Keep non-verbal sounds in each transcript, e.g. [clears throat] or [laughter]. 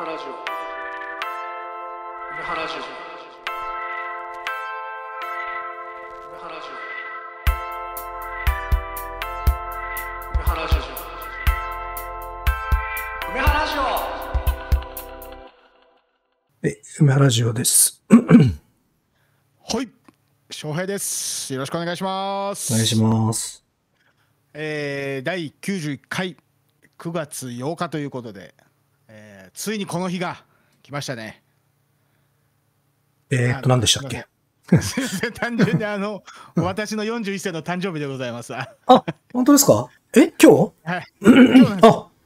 ハラジオ梅原ラジオ梅原ラ梅ハラ梅ハラ梅ハラジオです [coughs] はい翔平ですよろしくお願いしますお願いしますえー、第91回9月8日ということでついにこの日が来ましたね。えー、っと、何でしたっけ [laughs] 単純にあの、私の41歳の誕生日でございます。あ、本当ですかえ今日はい。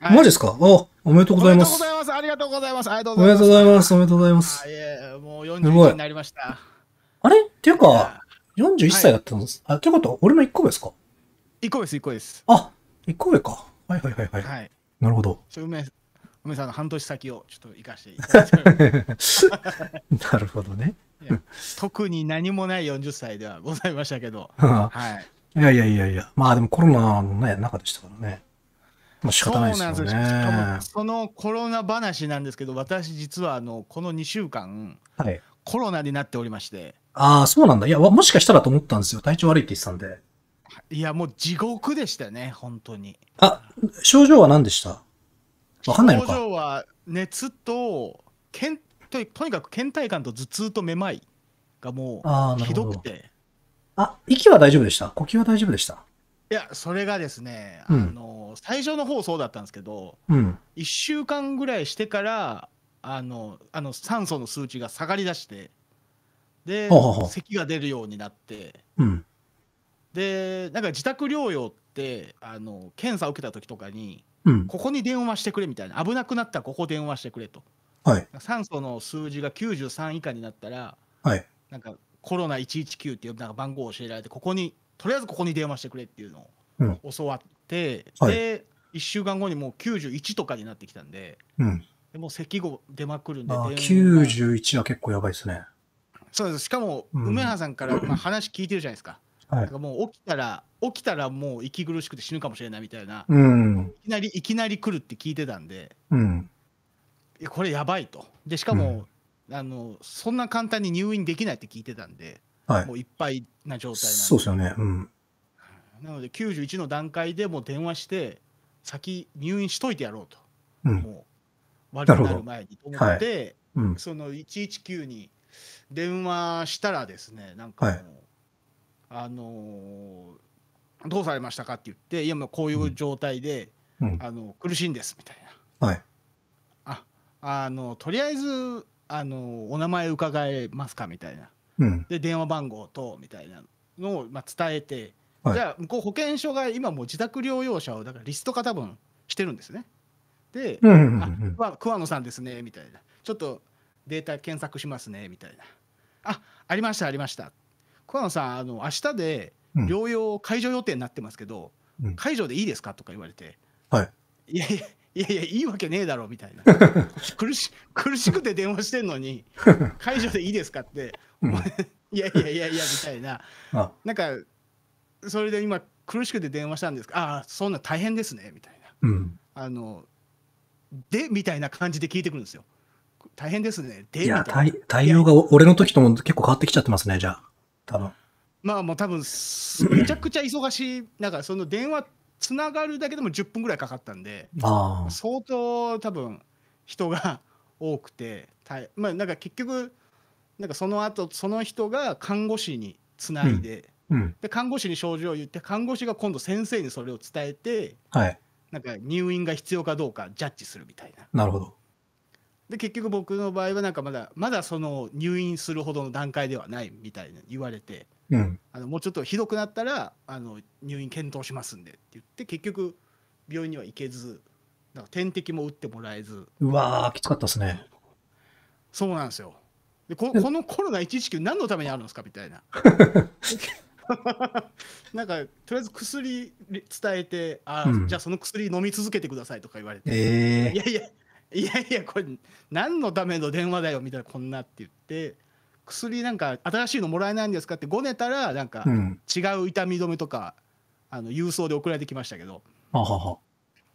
あ、マジですか、はおめでとうございます。ありがとうございます。ありがとうございます。おめでとうございます。おめでとうございます。いえ、もう41になりました。あれっていうか、41歳だったんです。はい、あ、ということ俺の1個目ですか ?1 個目です、1個目です。あ、1個目か。はいはいはいはい。はい、なるほど。運命、梅さんの半年先をちょっと生かしていただきた [laughs] なるほどね。特に何もない40歳ではございましたけど。はい、いやいやいやいや、まあでもコロナの、ね、中でしたからね。まあ、仕方ないですよね。そのコロナ話なんですけど、私実はあのこの2週間、はい、コロナになっておりまして。ああ、そうなんだ。いや、もしかしたらと思ったんですよ。体調悪いって言ってたんで。いや、もう地獄でしたね、本当に。あ、症状は何でしたわかんないのか。症状は熱とけんととにかく倦怠感と頭痛とめまいがもうひどくてあ息は大丈夫でした呼吸は大丈夫でしたいやそれがですね、うん、あの最初の方そうだったんですけど、うん、1週間ぐらいしてからあのあの酸素の数値が下がりだしてでほうほうほう咳が出るようになって、うん、でなんか自宅療養ってあの検査を受けた時とかにうん、ここに電話してくれみたいな危なくなったらここ電話してくれと、はい、酸素の数字が93以下になったら、はい、なんかコロナ119っていうなんか番号を教えられてここにとりあえずここに電話してくれっていうのを教わって、うん、で、1週間後にもう91とかになってきたんで、うん、でもう咳後出まくるんであ91は結構やばいですねそうですしかも梅原さんからまあ話聞いてるじゃないですか,、はい、だからもう起きたら起きたらもう息苦しくて死ぬかもしれないみたいな、うん、いきなりいきなり来るって聞いてたんで、うん、これやばいとでしかも、うん、あのそんな簡単に入院できないって聞いてたんで、はい、もういっぱいな状態なんでそうですよね、うん、なので91の段階でもう電話して先入院しといてやろうと、うん、もう悪くなる前にと思って、はいうん、その119に電話したらですねなんかもう、はい、あのーどうされましたかって言って、いや、もうこういう状態で、うん、あの苦しいんですみたいな。はい、ああのとりあえずあのお名前伺えますかみたいな、うん、で電話番号とみたいなのを、まあ、伝えて、はい、じゃあ向こう保健所が今もう自宅療養者をだからリスト化多分してるんですね。で、うんうんうんあ桑野さんですねみたいなちょっとデータ検索しますねみたいなあありましたありました桑野さんあの明日で療養解除予定になってますけど、うん、解除でいいですかとか言われて、はい、いやいやいやいや、いいわけねえだろみたいな [laughs] 苦し、苦しくて電話してんのに、[laughs] 解除でいいですかって、うん、いやいやいやいやみたいな、なんか、それで今、苦しくて電話したんですが、ああ、そんな大変ですねみたいな、うん、あのでみたいな感じで聞いてくるんですよ。大変ですね、でいや対、対応が俺の時とも結構変わってきちゃってますね、じゃあ、多分まあもう多分めちゃくちゃ忙しいんかその電話つながるだけでも10分ぐらいかかったんであ相当多分人が多くてたいまあなんか結局なんかその後その人が看護師につないで,、うん。で看護師に症状を言って看護師が今度先生にそれを伝えてはい。なんか入院が必要かどうかジャッジするみたいな。なるほど。で結局僕の場合はなんかまだまだその入院するほどの段階ではないみたいに言われて、うん、あのもうちょっとひどくなったらあの入院検討しますんでって言って結局病院には行けずなんか点滴も打ってもらえずうわーきつかったですねそうなんですよでここのコロナ119何のためにあるんですかみたいな [laughs] なんかとりあえず薬伝えてあ、うん、じゃあその薬飲み続けてくださいとか言われて、えー、いやいやいやいやこれ何のための電話だよみたいなこんなって言って薬なんか新しいのもらえないんですかってごねたらなんか違う痛み止めとか、あの郵送で送られてきましたけど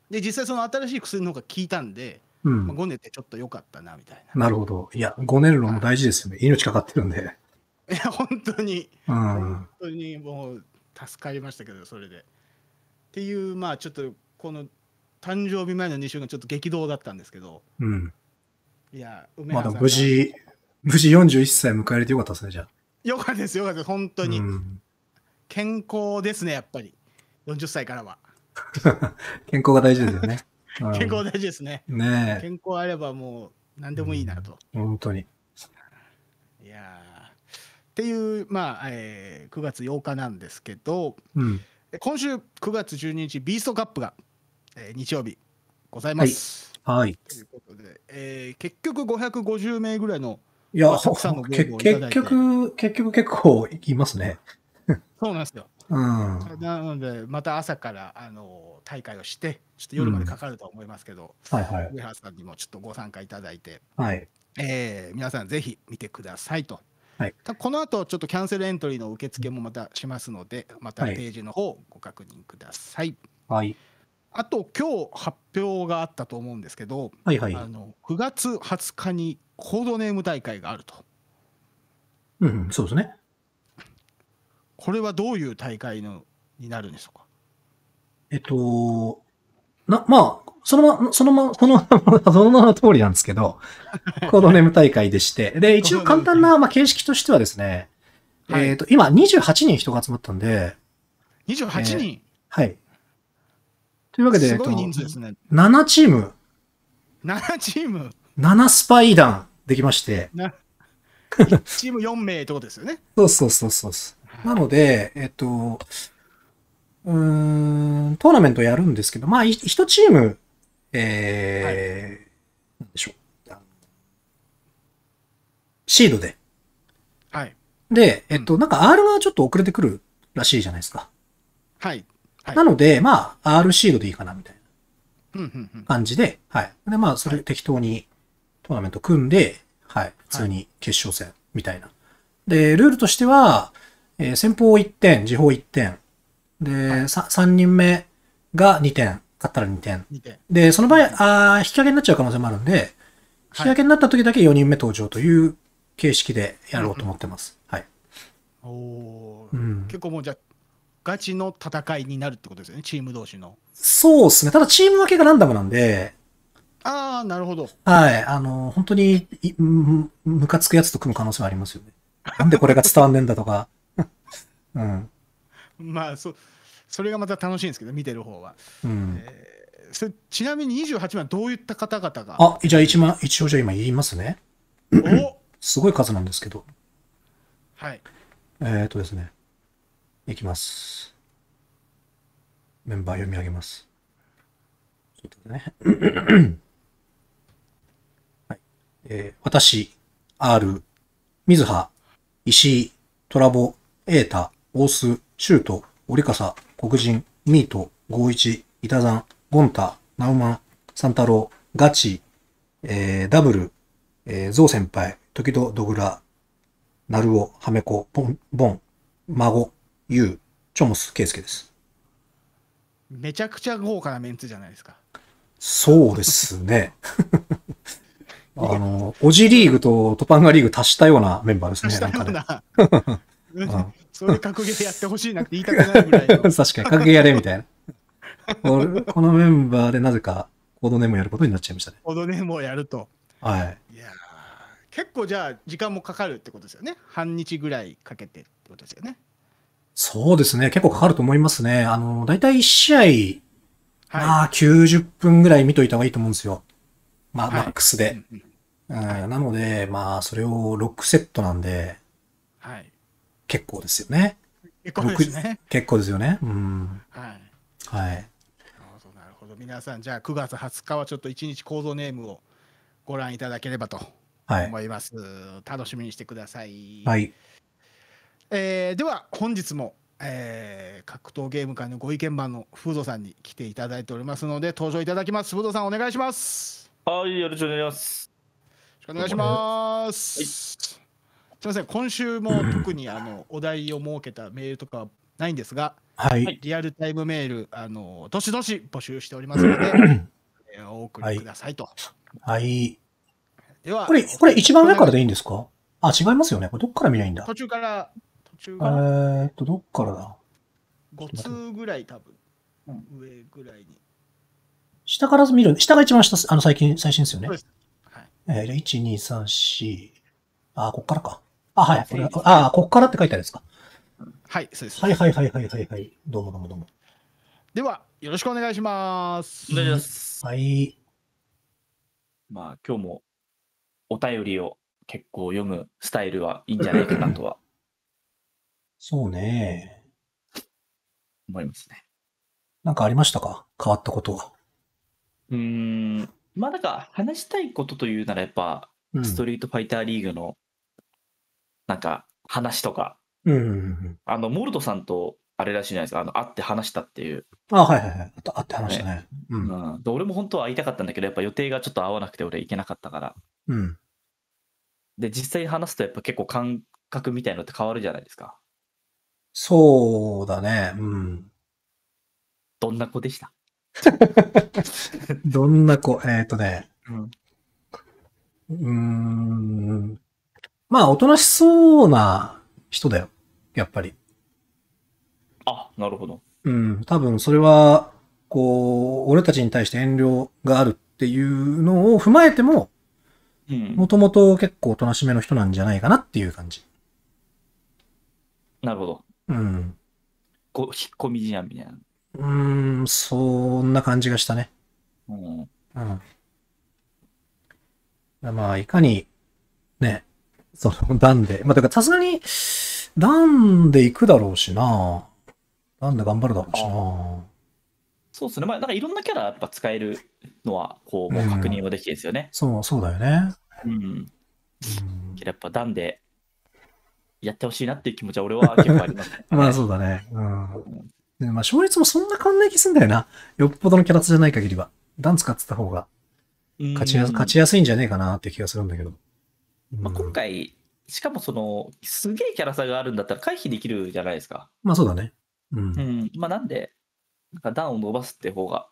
で実際その新しい薬の方が効いたんで、まあ、ごねてちょっと良かったなみたいななるほどいやごねるのも大事ですよね命かかってるんで [laughs] いや本当に、うん、本当にもう助かりましたけどそれでっていうまあちょっとこの誕生日前の2週間、ちょっと激動だったんですけど、うん。いや、梅まさんだ無事、無事41歳迎えれてよかったですね、じゃあ。よかったです、よかったです、本当に。うん健康ですね、やっぱり。40歳からは。[laughs] 健康が大事ですよね。健康大事ですね。ね健康あればもう何でもいいなと。本当に。いやっていう、まあえー9月8日なんですけど、うん。今週9月12日、ビーストカップがえー、日曜日ございます。はい。はい、ということで、えー、結局550名ぐらいのいや、結局、結局結構いきますね。[laughs] そうなんですよ。うん、なので、また朝からあの大会をして、ちょっと夜までかかると思いますけど、はい上原さんにもちょっとご参加いただいて、はいえー、皆さんぜひ見てくださいと。はい、この後ちょっとキャンセルエントリーの受付もまたしますので、またページの方、ご確認ください。はい、はいあと今日発表があったと思うんですけど、はいはい、あの9月20日にコードネーム大会があると。うん、そうですね。これはどういう大会のになるんでしょうかえっと、な、まあ、そのま、そのま、そのま、そのまま通りなんですけど、[laughs] コードネーム大会でして、で、一応簡単な、まあ、形式としてはですね、はい、えっ、ー、と、今28人人が集まったんで、28人、えー、はい。というわけで、7チーム。7チーム ?7 スパイ団できまして。チーム4名ってことですよね。そうそうそうそう。なので、えっと、うん、トーナメントやるんですけど、まあ、1チーム、えー、はい、なんでしょう。シードで。はい。で、えっと、なんか R がちょっと遅れてくるらしいじゃないですか。はい。なので、まあ、R シードでいいかな、みたいな感じで、はい。で、まあ、それ適当にトーナメント組んで、はい、普通に決勝戦、みたいな。で、ルールとしては、えー、先方1点、次方1点。で、はい、3人目が2点。勝ったら2点。2点で、その場合、あ引き分けになっちゃう可能性もあるんで、引き分けになった時だけ4人目登場という形式でやろうと思ってます。はい。おうん、結構もうじゃあガチの戦いになるってことですよね、チーム同士の。そうですね。ただチーム分けがランダムなんで。ああ、なるほど。はい。あの、本当に、む、むかつくやつと組む可能性はありますよね。なんでこれが伝わんねえんだとか。[laughs] うん。まあ、そ、それがまた楽しいんですけど、見てる方は。うん。えー、ちなみに28番どういった方々があ、じゃあ一番、一応じゃあ今言いますね。お [clears throat] すごい数なんですけど。はい。えっ、とですね。いきます。メンバー読み上げます。ちょっとね。[clears throat] はいえー、私、R、水葉、石井、トラボ、エータ、大須、シュート、折笠、黒人、ミート、ゴーイチ、イタザン、ゴンタ、ナウマン、サンタロウ、ガチ、えー、ダブル、えー、ゾウ先輩、時戸ドグラ、ナルオ、ハメコ、ボン、ボン、孫、いうチョモス圭介です。めちゃくちゃ豪華なメンツじゃないですか。そうですね。[laughs] あの、オジリーグとトパンガリーグ足したようなメンバーですね。足したような。それ格ゲーやってほしいなくて言いたくないぐらい。[laughs] 確かに、格ゲーやれみたいな。このメンバーでなぜかコードネームやることになっちゃいましたね。コードネームをやると。はい。いや結構じゃあ時間もかかるってことですよね。半日ぐらいかけてってことですよね。そうですね。結構かかると思いますね。あの、だいたい1試合、はい、まあ、90分ぐらい見といた方がいいと思うんですよ。まあ、はい、マックスで。なので、まあ、それを6セットなんで、はい。結構ですよね。結構ですね。結構ですよね。うん。はい。はい。なるほど、なるほど。皆さん、じゃあ9月20日はちょっと1日構造ネームをご覧いただければと思います。はい、楽しみにしてください。はい。えー、では本日も、えー、格闘ゲーム界のご意見番のフードさんに来ていただいておりますので登場いただきますフードさんお願いしますはいよろしくお願いしますよろしくお願いします、はい、すみません今週も特にあのお題を設けたメールとかないんですがはい、リアルタイムメール、あのどしどし募集しておりますので、えー、お送りくださいと。はい。では、これ、これ一番上からでいいんですかあ、違いますよね。これどっから見ないんだ。途中から中かえー、っと、どっからだ ?5 通ぐらい多分、うん、上ぐらいに。下から見る、下が一番下、あの、最近、最新ですよね。はい、えー、1、2、3、4。あ、こっからか。あ、はい。これあ、こっからって書いてあるんですか。はい、そうです。はいはいはいはいはいはい。どうもどうもどうも。では、よろしくお願いします。お願いします。はい。まあ、今日もお便りを結構読むスタイルはいいんじゃないかなとはそうね。思いますね。なんかありましたか変わったことは。うーん。まあなんか話したいことというならやっぱ、ストリートファイターリーグの、なんか話とか、うんあの、モルトさんと、あれらしいじゃないですか、あの、会って話したっていう。あ、はいはいはい。あっって話したね。うん。うん、で俺も本当は会いたかったんだけど、やっぱ予定がちょっと合わなくて俺行けなかったから。うん。で、実際に話すとやっぱ結構感覚みたいのって変わるじゃないですか。そうだね。うん。どんな子でしたどんな子、えっ、ー、とね。うん。うん。まあ、おとなしそうな人だよ。やっぱり。あ、なるほど。うん。多分、それは、こう、俺たちに対して遠慮があるっていうのを踏まえても、もともと結構おとなしめの人なんじゃないかなっていう感じ。なるほど。うん。こ引っ込み思案みたいな。うーん、そんな感じがしたね。うん。うん。まあ、いかに、ね、その段で、まあ、だからさすがに、段で行くだろうしな。段で頑張るだろうしな。そうですね。まあ、なんかいろんなキャラやっぱ使えるのは、こう、もう確認はできてですよね、うん。そう、そうだよね。うん。うん、やっぱ段でやってほしいなっていう気持ちは俺は結構あります、ね、[laughs] まあそうだね。うん。でまあ勝率もそんな変わんない気すんだよな。よっぽどのキャラじゃない限りは。段使ってた方が勝ちや勝ちやすいんじゃねえかなって気がするんだけど。まあ、今回、しかもその、すげえキャラ差があるんだったら回避できるじゃないですか。まあそうだね。うん。うん、まあなんで、なんか段を伸ばすって方が、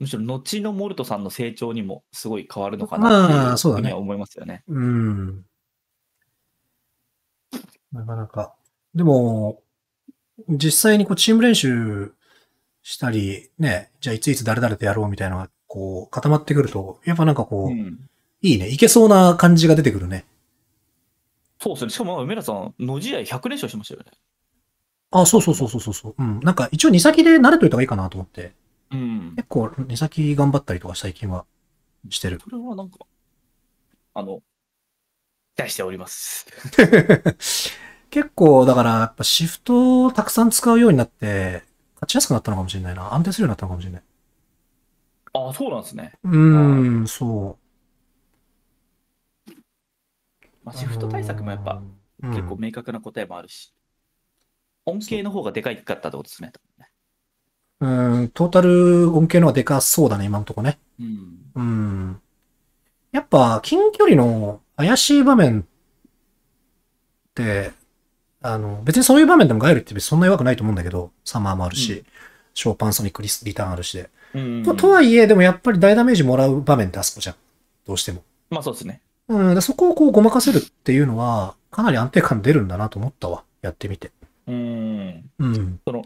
むしろ後のモルトさんの成長にもすごい変わるのかなってう思いますよね。まあ、うね。うん。なかなか。でも、実際にこうチーム練習したり、ね、じゃあいついつ誰々とやろうみたいなのがこう固まってくると、やっぱなんかこう、うん、いいね、いけそうな感じが出てくるね。そうですね。しかも、梅田さん、野試合100連勝してましたよね。あ、そうそうそうそうそう。うん。なんか一応2先で慣れといた方がいいかなと思って。うん。結構2先頑張ったりとか最近はしてる。それはなんか、あの、出しております。[laughs] 結構、だから、やっぱシフトをたくさん使うようになって、勝ちやすくなったのかもしれないな。安定するようになったのかもしれない。ああ、そうなんですね。うーん、そう。まあ、シフト対策もやっぱ、結構明確な答えもあるし、恩恵の方がでかいかったってことですね。うん、トータル恩恵の方がでかそうだね、今んとこね。うん。うん。やっぱ、近距離の怪しい場面って、あの、別にそういう場面でもガエルってそんな弱くないと思うんだけど、サマーもあるし、うん、ショーパンソニックリスリターンあるしで。うんうんうん、ととはいえ、でもやっぱり大ダメージもらう場面ってあそこじゃん。どうしても。まあそうですね。うん、そこをこうごまかせるっていうのは、かなり安定感出るんだなと思ったわ。やってみて。うん。うん。その、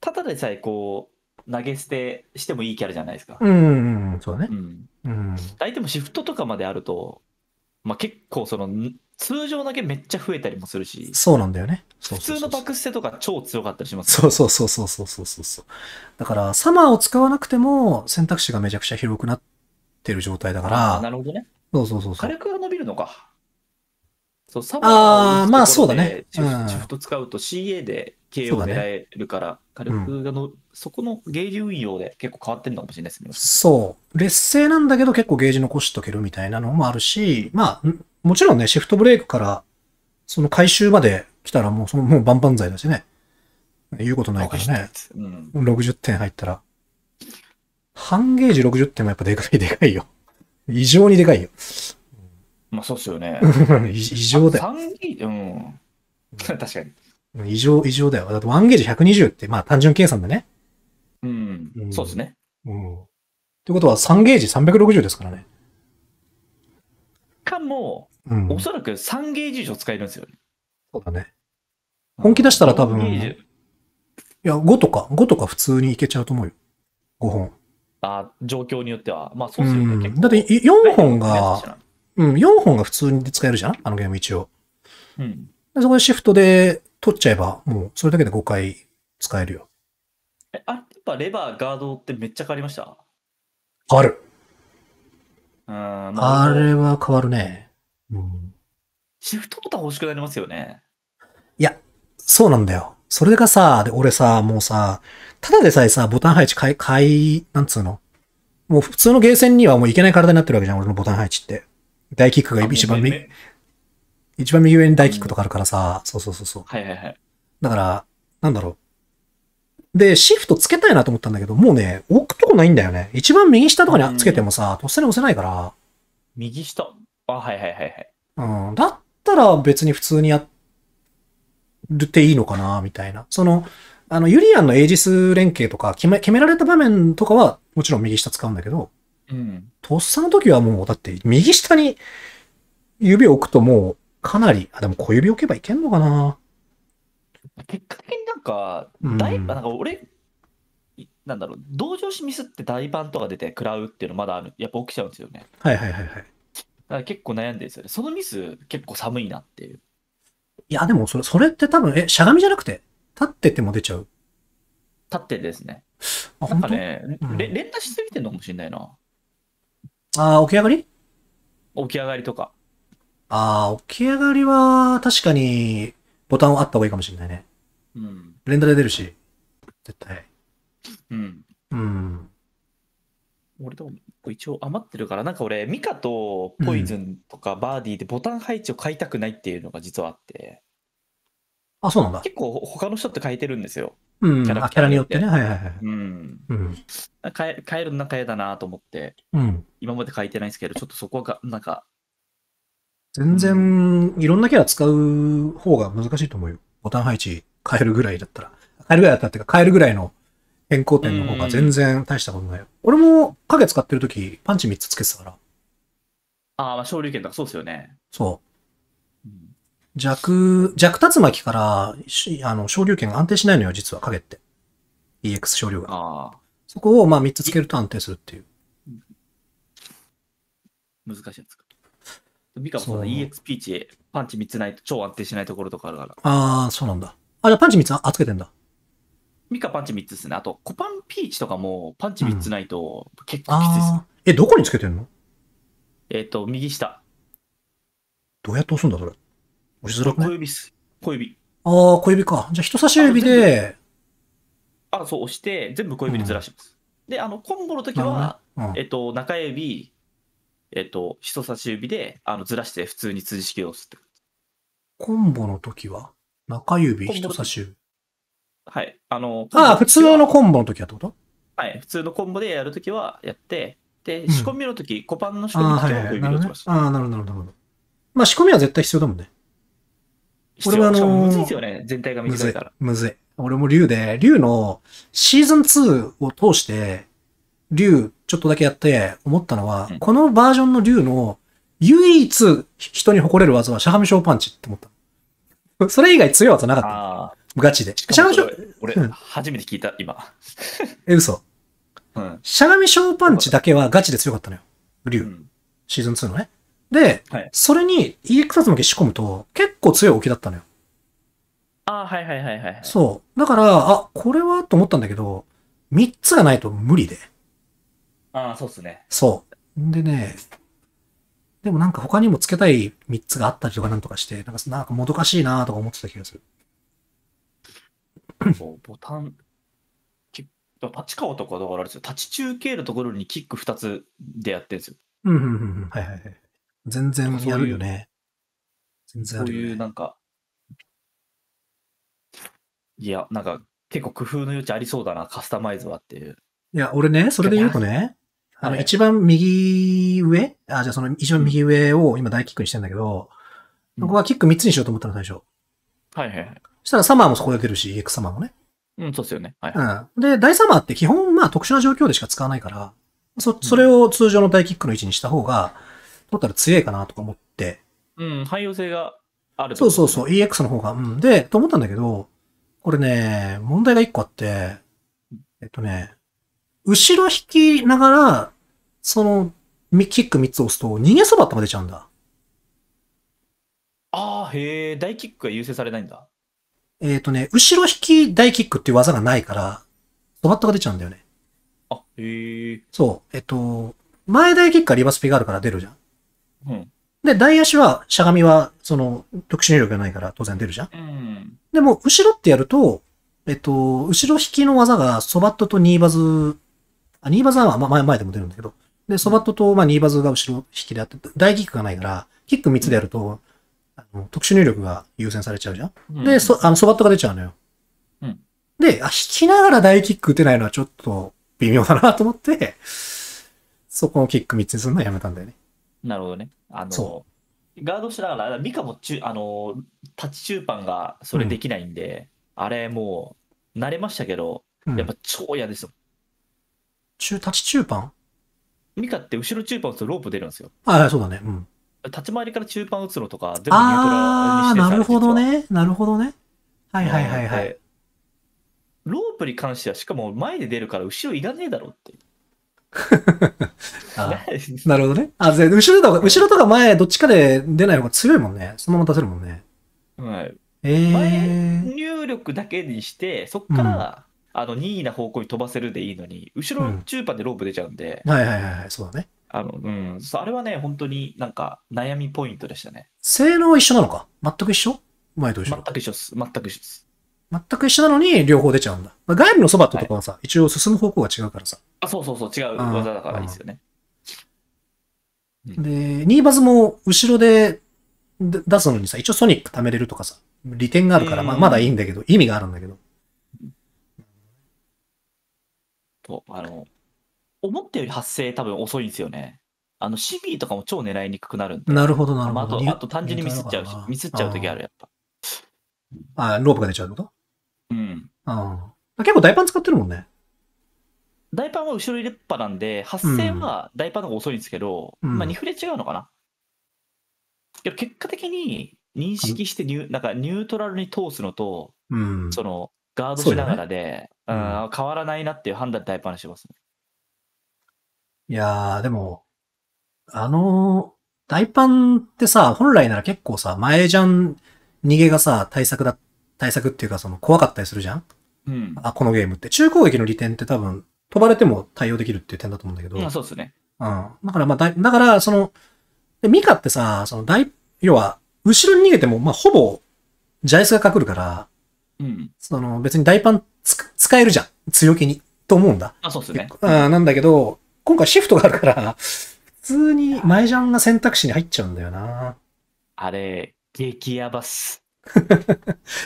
ただでさえこう、投げ捨てしてもいいキャラじゃないですか。うん、うん、そうだね。うん。うん、相手もシフトとかまであると、まあ、結構その通常だけめっちゃ増えたりもするしそうなんだよね普通のバクステとか超強かったりしますそうそうそうそうそうそうそうだからサマーを使わなくても選択肢がめちゃくちゃ広くなってる状態だからなるほどねそうそうそうそう火力が伸びるのかそう、サバああ、まあそうだね。シフト使うと CA で KO を狙えるから、火力がの、そこのゲージ運用で結構変わってるのかもしれないですね。そう。劣勢なんだけど結構ゲージ残しとけるみたいなのもあるし、まあ、もちろんね、シフトブレイクから、その回収まで来たらもう、そのもう万々歳だしね。言うことないからね。うん、60点入ったら。半ゲージ60点もやっぱでかいでかいよ。異常にでかいよ。まあそうっすよね。[laughs] 異常だよ。3ゲージ、うん。確かに。異常、異常だよ。だって1ゲージ120って、まあ単純計算でね。うん。うん、そうですね。うん。ってことは3ゲージ360ですからね。かも、うん、おそらく3ゲージ以上使えるんですよ、そうだね。本気出したら多分、いや、5とか、5とか普通にいけちゃうと思うよ。5本。あ状況によっては。まあそうすすよね。うん、だって4本が、うん、4本が普通に使えるじゃんあのゲーム一応。うん。そこでシフトで取っちゃえば、もうそれだけで5回使えるよ。え、あ、やっぱレバー、ガードってめっちゃ変わりました変わる。うん、あ、れは変わるね。うん。シフトボタン欲しくなりますよね。いや、そうなんだよ。それがさ、で、俺さ、もうさ、ただでさえさ、ボタン配置買い、買い、なんつうの。もう普通のゲーセンにはもういけない体になってるわけじゃん、俺のボタン配置って。大キックが一番右、一番右上に大キックとかあるからさ、そうそうそうそう。はいはいはい。だから、なんだろう。で、シフトつけたいなと思ったんだけど、もうね、置くとこないんだよね。一番右下とかにつけてもさ、とっさに押せないから。右下あ、はいはいはいはい。うん。だったら別に普通にやるっていいのかな、みたいな。その、あの、ユリアンのエイジス連携とか決め、決められた場面とかは、もちろん右下使うんだけど、うん。とっさの時はもう、だって右下に指を置くともうかなり、あ、でも小指置けばいけんのかな結果的になんか、だい、うん、なんか俺、なんだろう、同情しミスって大盤とか出て食らうっていうのまだある、やっぱ起きちゃうんですよね。はいはいはいはい。だから結構悩んでるんですよね。そのミス結構寒いなっていう。いや、でもそれ、それって多分、え、しゃがみじゃなくて、立ってても出ちゃう。立ってですね。なんかね、うん、連打しすぎてるのかもしれないな。ああ、起き上がり起き上がりとか。ああ、起き上がりは、確かに、ボタンはあった方がいいかもしれないね。うん。連打で出るし、絶対。うん。うん。俺と一応余ってるから、なんか俺、ミカとポイズンとかバーディーでボタン配置を変えたくないっていうのが実はあって。あ、そうなんだ。結構他の人って変えてるんですよ。うん、キャラキャラによってね。はいはいはい。うん。うん、変ええるのなんか嫌だなと思って、うん、今まで書いてないんですけど、ちょっとそこが、なんか。全然、いろんなキャラ使う方が難しいと思うよ。ボタン配置変えるぐらいだったら。変えるぐらいだったらっていうか、変えるぐらいの変更点の方が全然大したことないよ。俺も影使ってる時、パンチ3つつけてたから。ああ、まあ、昇竜拳とかそうですよね。そう。弱、弱竜巻からあの昇竜拳が安定しないのよ、実は影って。EX 昇竜が。ああ。そこをまあ3つつけると安定するっていう。難しいんですか。ミカもその EX ピーチ、パンチ3つないと超安定しないところとかあるから。ああ、そうなんだ。あ、じゃあパンチ3つあつけてんだ。ミカパンチ3つですね。あと、コパンピーチとかもパンチ3つないと結構きついっす、ね、うん、え、どこにつけてんのえっ、ー、と、右下。どうやって押すんだ、それ。小指す。小指。ああ、小指か。じゃあ人差し指で。あそう、押して、全部小指にずらします。うん、で、あの、コンボの時は、うん、えっと、中指、えっと、人差し指であのずらして普通に通じ式を押すってコンボの時は中指、人差し指。はい。あの、ああ、普通のコンボの時はってことはい。普通のコンボでやるときはやって、で、仕込みの時、うん、小判の仕込みの時は小指に落ちました。ああ、なるほど、なるほど。まあ、仕込みは絶対必要だもんね。俺はあのー、むずいですよね、全体が短いから。むずい。ずい俺も竜で、竜のシーズン2を通して、竜ちょっとだけやって思ったのは、うん、このバージョンの竜の唯一人に誇れる技はシャハムショーパンチって思った。[laughs] それ以外強い技なかった。ガチで。シャハムショー、俺、うん、初めて聞いた、今。え、嘘。うん、しゃがみショーパンチだけはガチで強かったのよ。竜、うん、シーズン2のね。で、はい、それに EX 集め仕込むと結構強い置きだったのよ。ああ、はい、はいはいはいはいそう。だから、あ、これはと思ったんだけど、3つがないと無理で。ああ、そうっすね。そう。でね、でもなんか他にも付けたい3つがあったりとかなんとかして、なんかなんかもどかしいなとか思ってた気がする。そう、ボタン、立川とかだからあれですよ、立ち中継のところにキック2つでやってるんですよ。うんうんうん、はいはいはい。全然やるよね。全然ある、ね、そういうなんか、いや、なんか結構工夫の余地ありそうだな、カスタマイズはっていう。いや、俺ね、それで言うとね、あの、一番右上あ、じゃあその一番右上を今大キックにしてんだけど、うん、はキック3つにしようと思ったの、最初。はいはいはい。そしたらサマーもそこで出るし、エクサマーもね。うん、そうですよね。はい、はい。うん。で、大サマーって基本、まあ特殊な状況でしか使わないから、そ、それを通常の大キックの位置にした方が、取ったら強いかなとか思って。うん、汎用性がある、ね。そうそうそう、EX の方が、うん。で、と思ったんだけど、これね、問題が一個あって、えっとね、後ろ引きながら、その、キック3つ押すと、逃げそばっても出ちゃうんだ。ああ、へえ、大キックが優先されないんだ。えっ、ー、とね、後ろ引き大キックっていう技がないから、そばっとが出ちゃうんだよね。あ、へえ。そう。えっと、前大キックはリバスピがあるから出るじゃん。で、台足は、しゃがみは、その、特殊入力がないから当然出るじゃん。うん、でも、後ろってやると、えっと、後ろ引きの技が、ソバットとニーバズ、あ、ニーバズは前前でも出るんだけど、で、ソバットと、まあ、ニーバズが後ろ引きであって、大キックがないから、キック3つでやると、あの特殊入力が優先されちゃうじゃん。うん、で、そ、あの、ソバットが出ちゃうのよ。うん、で、あ、引きながら大キック打てないのはちょっと微妙だなと思って、そこのキック3つにするのはやめたんだよね。なるほどね。あのそガードしながら、ミカもちゅあのタッチ中パンがそれできないんで、あれもう慣れましたけど、うんやっぱ超嫌ですよ。中、立ち中盤ミカって後ろ中パン打つとロープ出るんですよ。ああ、そうだね。うん。立ち回りから中パン打つのとか、全部ニュートラルにああ、してなるほど。ね。なるほどね。はいはいはいはい。ロープに関しては、しかも前で出るから後ろいらねえだろって。なるほどね。あ、ぜ後ろとか、後ろとか前、どっちかで出ない方が強いもんね。そのまま出せるもんね。はい。えー、前入力だけにして、そっから、うん、あの任意な方向に飛ばせるでいいのに、後ろ中盤でロープ出ちゃうんで、うん、はいはいはい、そうだね。あの、うん、あれはね、本当になんか悩みポイントでしたね。性能は一緒なのか全く一緒前と一緒。全く一緒です。全く一緒です。全く一緒なのに両方出ちゃうんだ。まあ、ガイルのそばってとこはさ、はい、一応進む方向が違うからさ。あ、そうそうそう、違う技だからいいですよね。で、ニーバズも後ろで出すのにさ、一応ソニック貯めれるとかさ、利点があるから、まあ、まだいいんだけど、意味があるんだけど。と、あの、思ったより発生多分遅いんですよね。あの、シビーとかも超狙いにくくなるんで。なるほど、なるほど。あと、あと単純にミスっちゃうし、ミスっちゃう時ある、やっぱ。あ、ロープが出ちゃうことうん。あ結構大パン使ってるもんね。大パンは後ろ入れっぱなんで、発生はイパンの方が遅いんですけど、うん、まあ、2フレ違うのかな。結果的に認識してニュなんかニュートラルに通すのと、うん、そのガードしながらで、う、ん、変わらないなっていう判断でイパンしてますね。いやー、でも、あのー、パンってさ、本来なら結構さ、前じゃん逃げがさ、対策だっ対策っていうか、その怖かったりするじゃん、うん、あ、このゲームって。中攻撃の利点って多分、飛ばれても対応できるっていう点だと思うんだけど。まあ、そうですね。うん。だからまあだ、だから、その、で、ミカってさ、その大、要は、後ろに逃げても、まあ、ほぼ、ジャイスがかくるから、うん。その、別に大パン使えるじゃん。強気に。と思うんだ。あ、そうですね。うん、なんだけど、今回シフトがあるから、普通に、前ジャンが選択肢に入っちゃうんだよな。あれ、激ヤバっす。[laughs] い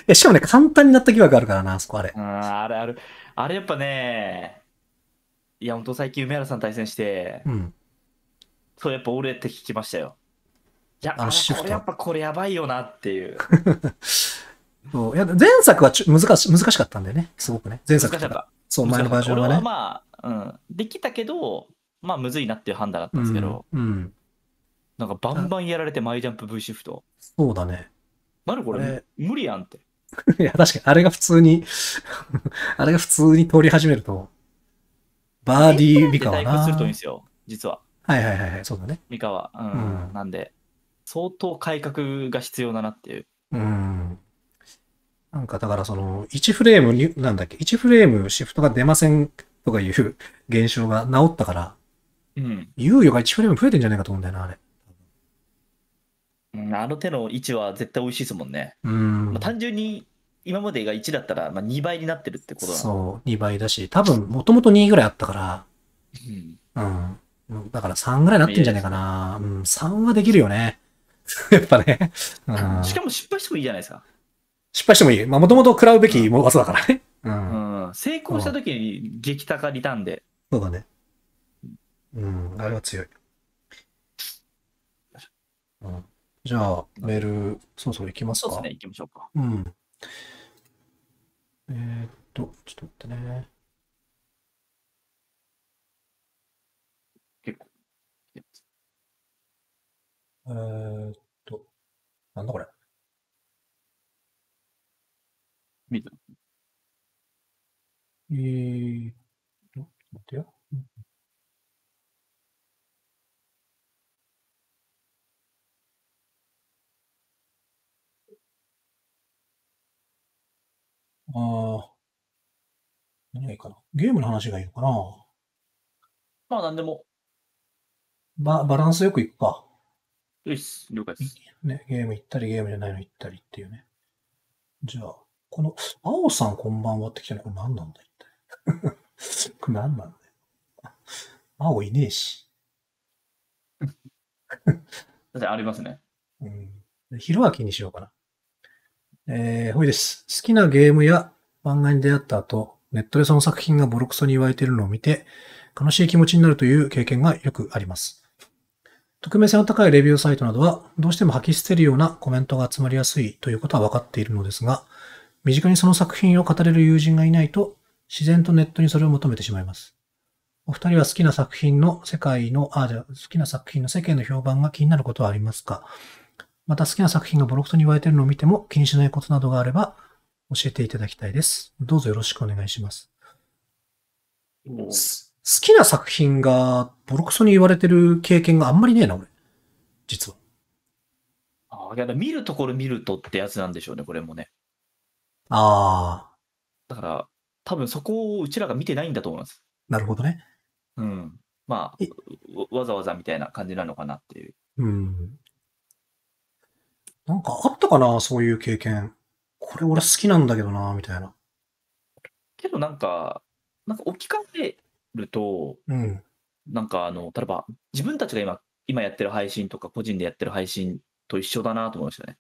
やしかもね、簡単になった疑惑あるからな、あそこあれ。うん、あれある。あれやっぱね、いや、本当最近梅原さん対戦して、うん。そうやっぱ俺って聞きましたよ。いや、あのシフト。これやっぱこれやばいよなっていう。[laughs] そういや前作はちょ難し難しかったんだよね、すごくね。前作とそう、前のバージョンはね。まあ、うん、できたけど、まあ、むずいなっていう判断だったんですけど、うん、うん、なんかバンバンやられて、マイジャンプ V シフト。そうだね。なるこれ、無理やんって。[laughs] いや、確かに、あれが普通に [laughs] あれが普通に通り始めると、バーディーミカワな。退するといいんですよ、実は。はいはいはい、そうだね。ミカうん、うん、なんで、相当改革が必要だなっていう。うん。なんかだからその、1フレームに、なんだっけ、1フレームシフトが出ませんとかいう現象が治ったから、うん。猶予が1フレーム増えてんじゃないかと思うんだよな、あれ。あの手の1は絶対美味しいですもんね。うん。まあ、単純に今までが1だったら、まあ、2倍になってるってことそう、2倍だし、多分もともと2ぐらいあったから、うん。うん。だから3ぐらいなってんじゃねえかな。うん、3はできるよね。[laughs] やっぱね、うん。しかも失敗してもいいじゃないですか。失敗してもいい。まあ、もともと食らうべき技だからね。うん。うん、成功した時に激高リターンで。そうだね。うん、あれは強い。うんじゃあ、メール、そろそろ行きますか。そうですね、行きましょうか。うん。えー、っと、ちょっと待ってね。結構、えー、っと、なんだこれ。見た。えーっと、待ってよ。ああ。何がいいかな。ゲームの話がいいのかな。まあ、なんでも。ババランスよくいくか。よし、了解です。ね、ゲーム行ったり、ゲームじゃないの行ったりっていうね。じゃあ、この、青さんこんばんはって来たのこれ何なんだ一体。[laughs] これ何なんだよ。青いねえし。[laughs] だってありますね。うん。ひろあきにしようかな。えー、ほいです。好きなゲームや漫画に出会った後、ネットでその作品がボロクソに言われているのを見て、悲しい気持ちになるという経験がよくあります。匿名性の高いレビューサイトなどは、どうしても吐き捨てるようなコメントが集まりやすいということは分かっているのですが、身近にその作品を語れる友人がいないと、自然とネットにそれを求めてしまいます。お二人は好きな作品の世界の、あ、じゃ好きな作品の世間の評判が気になることはありますかまた好きな作品がボロクソに言われているのを見ても気にしないことなどがあれば教えていただきたいです。どうぞよろしくお願いします。好きな作品がボロクソに言われてる経験があんまりねえな、俺。実は。ああ、いや、見るところ見るとってやつなんでしょうね、これもね。ああ。だから、多分そこをうちらが見てないんだと思います。なるほどね。うん。まあ、わざわざみたいな感じなのかなっていう。うん。なんかあったかなそういう経験。これ俺好きなんだけどな、みたいな。けどなんか、なんか置き換えると、うん、なんかあの、例えば自分たちが今、今やってる配信とか個人でやってる配信と一緒だなと思いましたね。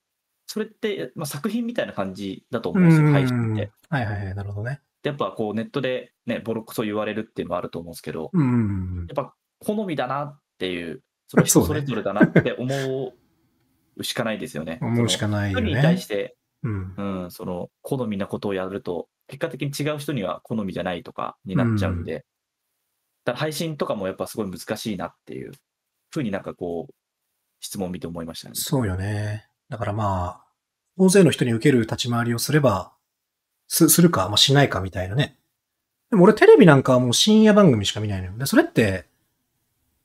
それって、まあ、作品みたいな感じだと思うんですよ、配信って。はいはいはい、なるほどね。やっぱこうネットでね、ボロクソ言われるっていうのもあると思うんですけど、やっぱ好みだなっていう、それ人それぞれだなって思うしかないですよね。思うしかないよね。人に対して、うん、うん、その、好みなことをやると、結果的に違う人には好みじゃないとかになっちゃうんで、うん、だ配信とかもやっぱすごい難しいなっていうふうになんかこう、質問を見て思いましたね。そうよね。だからまあ、大勢の人に受ける立ち回りをすれば、す、するか、まあ、しないかみたいなね。でも俺テレビなんかはもう深夜番組しか見ないのよ。で、それって、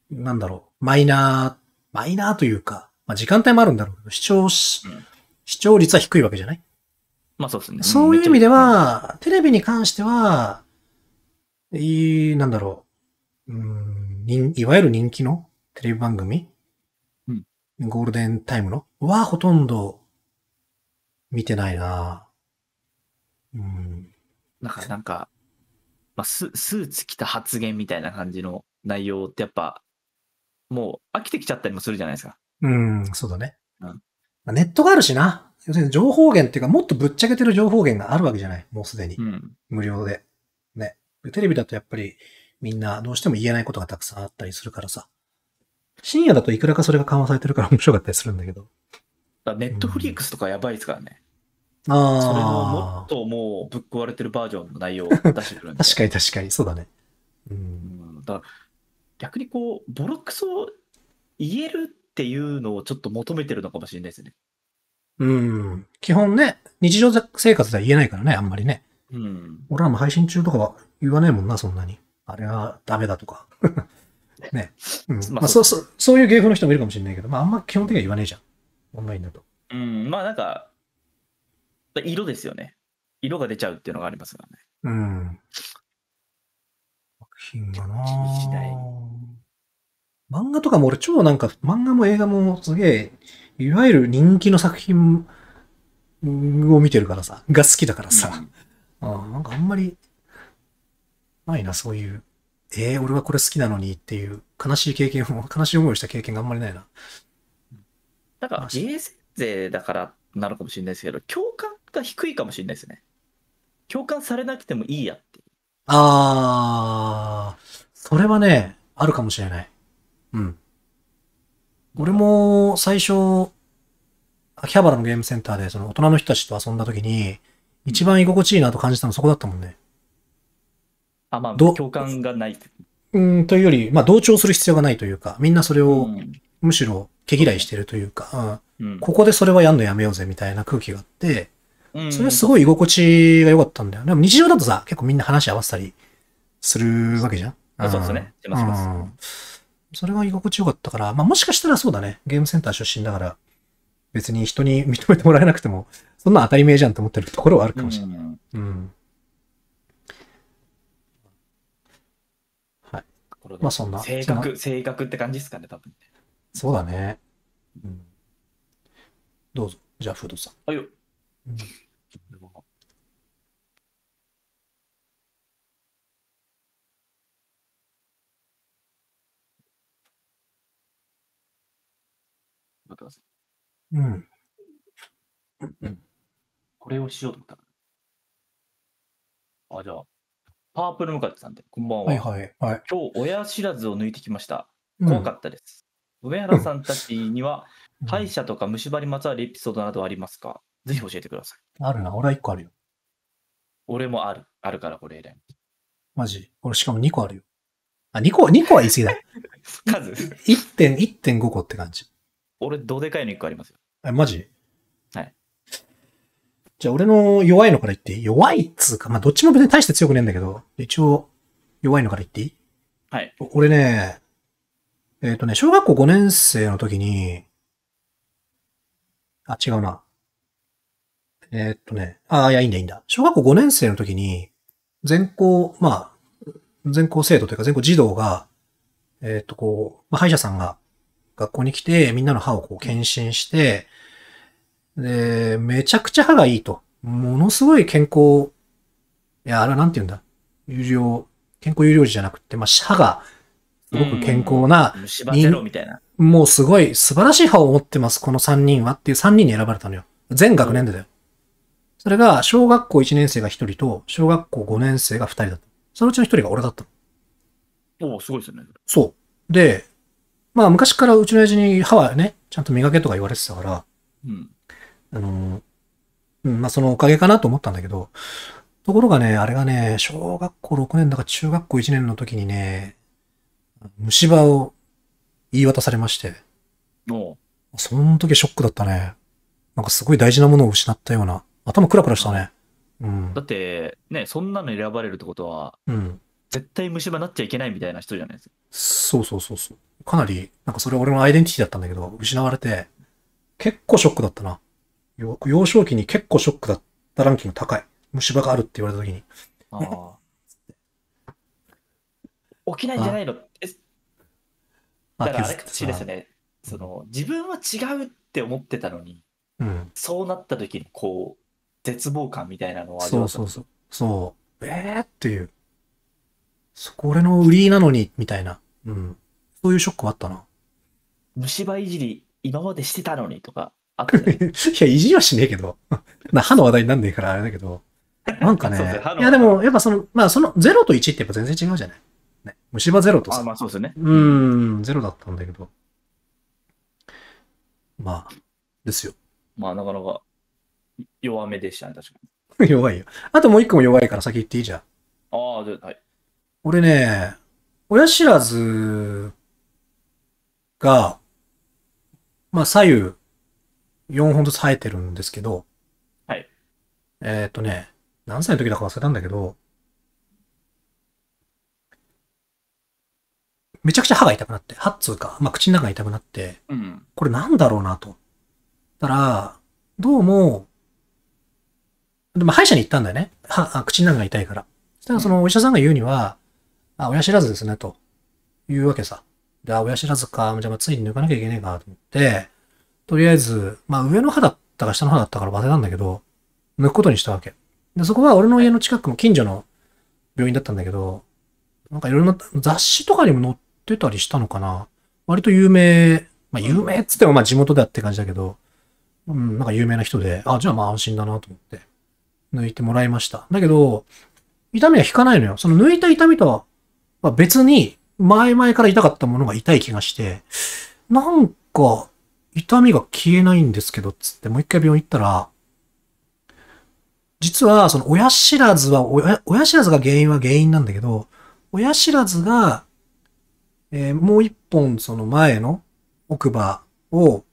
なんだろう、マイナー、マイナーというか、まあ時間帯もあるんだろうけど、視聴し、うん、視聴率は低いわけじゃないまあそうですね。そういう意味では、テレビに関しては、いい、なんだろう。うん、いわゆる人気のテレビ番組、うん、ゴールデンタイムのはほとんど見てないなうん。なんか、なんか、まあ、ススーツ着た発言みたいな感じの内容ってやっぱ、もう飽きてきちゃったりもするじゃないですか。うん、そうだね。うん、ネットがあるしな。要するに情報源っていうか、もっとぶっちゃけてる情報源があるわけじゃない。もうすでに。うん、無料で。ね。テレビだとやっぱりみんなどうしても言えないことがたくさんあったりするからさ。深夜だといくらかそれが緩和されてるから面白かったりするんだけど。ネットフリックスとかやばいですからね。うん、ああ。それのもっともうぶっ壊れてるバージョンの内容を出してくるんで。確かに確かに、そうだね。うん。だから逆にこう、ボロクソ言えるっていうのをちょっと求めてるのかもしれないですね。うん。基本ね、日常生活では言えないからね、あんまりね。うん。俺らも配信中とかは言わないもんな、そんなに。あれはダメだとか。[laughs] ね。うん。[laughs] まあ、そう、そう、そういう芸風の人もいるかもしれないけど、まあ、あんま基本的には言わねえじゃん。オンラインだと。うん。まあ、なんか、色ですよね。色が出ちゃうっていうのがありますからね。うん。作品がなぁ。漫画とかも俺超なんか、漫画も映画もすげえ、いわゆる人気の作品を見てるからさ、が好きだからさ、うん、あなんかあんまり、ないな、そういう、えー、俺はこれ好きなのにっていう悲しい経験を、[laughs] 悲しい思いをした経験があんまりないな。だから、芸術税だからなのかもしれないですけど、共感が低いかもしれないですね。共感されなくてもいいやって。ああ、それはね、あるかもしれない。うん。俺も最初、秋葉原のゲームセンターでその大人の人たちと遊んだ時に、一番居心地いいなと感じたのそこだったもんね。あ、まあ、共感がない。うん、というより、まあ、同調する必要がないというか、みんなそれを、むしろ毛嫌いしてるというか、うん、ここでそれはやんのやめようぜみたいな空気があって、それはすごい居心地が良かったんだよね。でも日常だとさ、結構みんな話合わせたりするわけじゃん。そうですね。します、それは居心地よかったから、まあもしかしたらそうだね。ゲームセンター出身だから、別に人に [laughs] 認めてもらえなくても、そんな当たり前じゃんと思ってるところはあるかもしれない。うん、うん。はい。まあそんな。性格、性格って感じですかね、多分。そうだね。うん、どうぞ。じゃあ、フードさん。はいよ。うん待ってくだうん。うん。これをしようと思った。あ、じゃあ、パープルムカっさんで、こんばんは。はいはい、今日、親知らずを抜いてきました。怖かったです。うん、梅原さんたちには、歯医者とか虫歯にまつわるエピソードなどありますか、うん、ぜひ教えてください。あるな、俺は1個あるよ。俺もある。あるから、これレン。マジ俺、しかも2個あるよ。あ、2個、2個は言い過ぎだ。[laughs] 数 ?1.5 個って感じ。俺、どでかいの1個ありますよ。え、マジはい。じゃあ、俺の弱いのから言っていい弱いっつうか、まあ、どっちも別に大して強くねえんだけど、一応、弱いのから言っていいはい。俺ね、えっ、ー、とね、小学校5年生の時に、あ、違うな。えー、っとね、あ、いや、いいんだ、いいんだ。小学校5年生の時に、全校、まあ、全校生徒というか全校児童が、えー、っと、こう、まあ、歯医者さんが、学校に来て、みんなの歯をこう検診して、で、めちゃくちゃ歯がいいと。ものすごい健康、いや、あれはなんて言うんだ。有料、健康有料児じゃなくて、まあ、歯が、すごく健康な、もうすごい素晴らしい歯を持ってます、この3人はっていう3人に選ばれたのよ。全学年でだよ。それが、小学校1年生が1人と、小学校5年生が2人だった。そのうちの1人が俺だったの。おお、すごいですね。そう。で、まあ、昔からうちの親父に歯はね、ちゃんと磨けとか言われてたから、うん。あの、うん、まあ、そのおかげかなと思ったんだけど、ところがね、あれがね、小学校6年だか中学校1年の時にね、虫歯を言い渡されまして、その時ショックだったね。なんかすごい大事なものを失ったような、頭クラクラしたね。うん、だって、ね、そんなの選ばれるってことは、うん、絶対虫歯なっちゃいけないみたいな人じゃないですか。そうそうそうそう。かなり、なんかそれ俺のアイデンティティだったんだけど、失われて、結構ショックだったな。幼少期に結構ショックだったランキング高い。虫歯があるって言われた時に。ああ。起きないんじゃないのえだからあれかしですね。その、自分は違うって思ってたのに、うん、そうなった時にこう、絶望感みたいなのはそうそうそう。そう。えーっていう。そこ俺の売りなのに、みたいな。うん。そういうショックはあったな。虫歯いじり、今までしてたのにとか、あった、[laughs] いや、いじりはしねえけど。な [laughs] 歯の話題になんねえからあれだけど。[laughs] なんかね、いやでも、やっぱその、まあその0と1ってやっぱ全然違うじゃない。ね、虫歯0とさ。あまあそうですね。うん、0だったんだけど。まあ、ですよ。まあなかなか弱めでしたね、確かに。弱いよ。あともう一個も弱いから先言っていいじゃん。ああ、はい。俺ね、親知らずが、まあ、左右4本ずつ生えてるんですけど、はい。えー、っとね、何歳の時だか忘れたんだけど、めちゃくちゃ歯が痛くなって、歯っつうか、まあ、口の中が痛くなって、うん、これなんだろうなと。たら、どうも、でも歯医者に行ったんだよね。歯、口の中が痛いから。そしたらそのお医者さんが言うには、あ、親知らずですね、というわけさ。で、あ、親知らずか、じゃあついに抜かなきゃいけねえかと思って、とりあえず、まあ上の歯だったか下の歯だったから忘れたんだけど、抜くことにしたわけ。で、そこは俺の家の近くの近所の病院だったんだけど、なんかいろんな雑誌とかにも載ってたりしたのかな。割と有名、まあ有名っつってもまあ地元だって感じだけど、うん、なんか有名な人で、あ、じゃあまあ安心だなと思って、抜いてもらいました。だけど、痛みは引かないのよ。その抜いた痛みとは別に、前々から痛かったものが痛い気がして、なんか、痛みが消えないんですけど、つって、もう一回病院行ったら、実は、その、親知らずは親、親知らずが原因は原因なんだけど、親知らずが、えー、もう一本、その前の奥歯を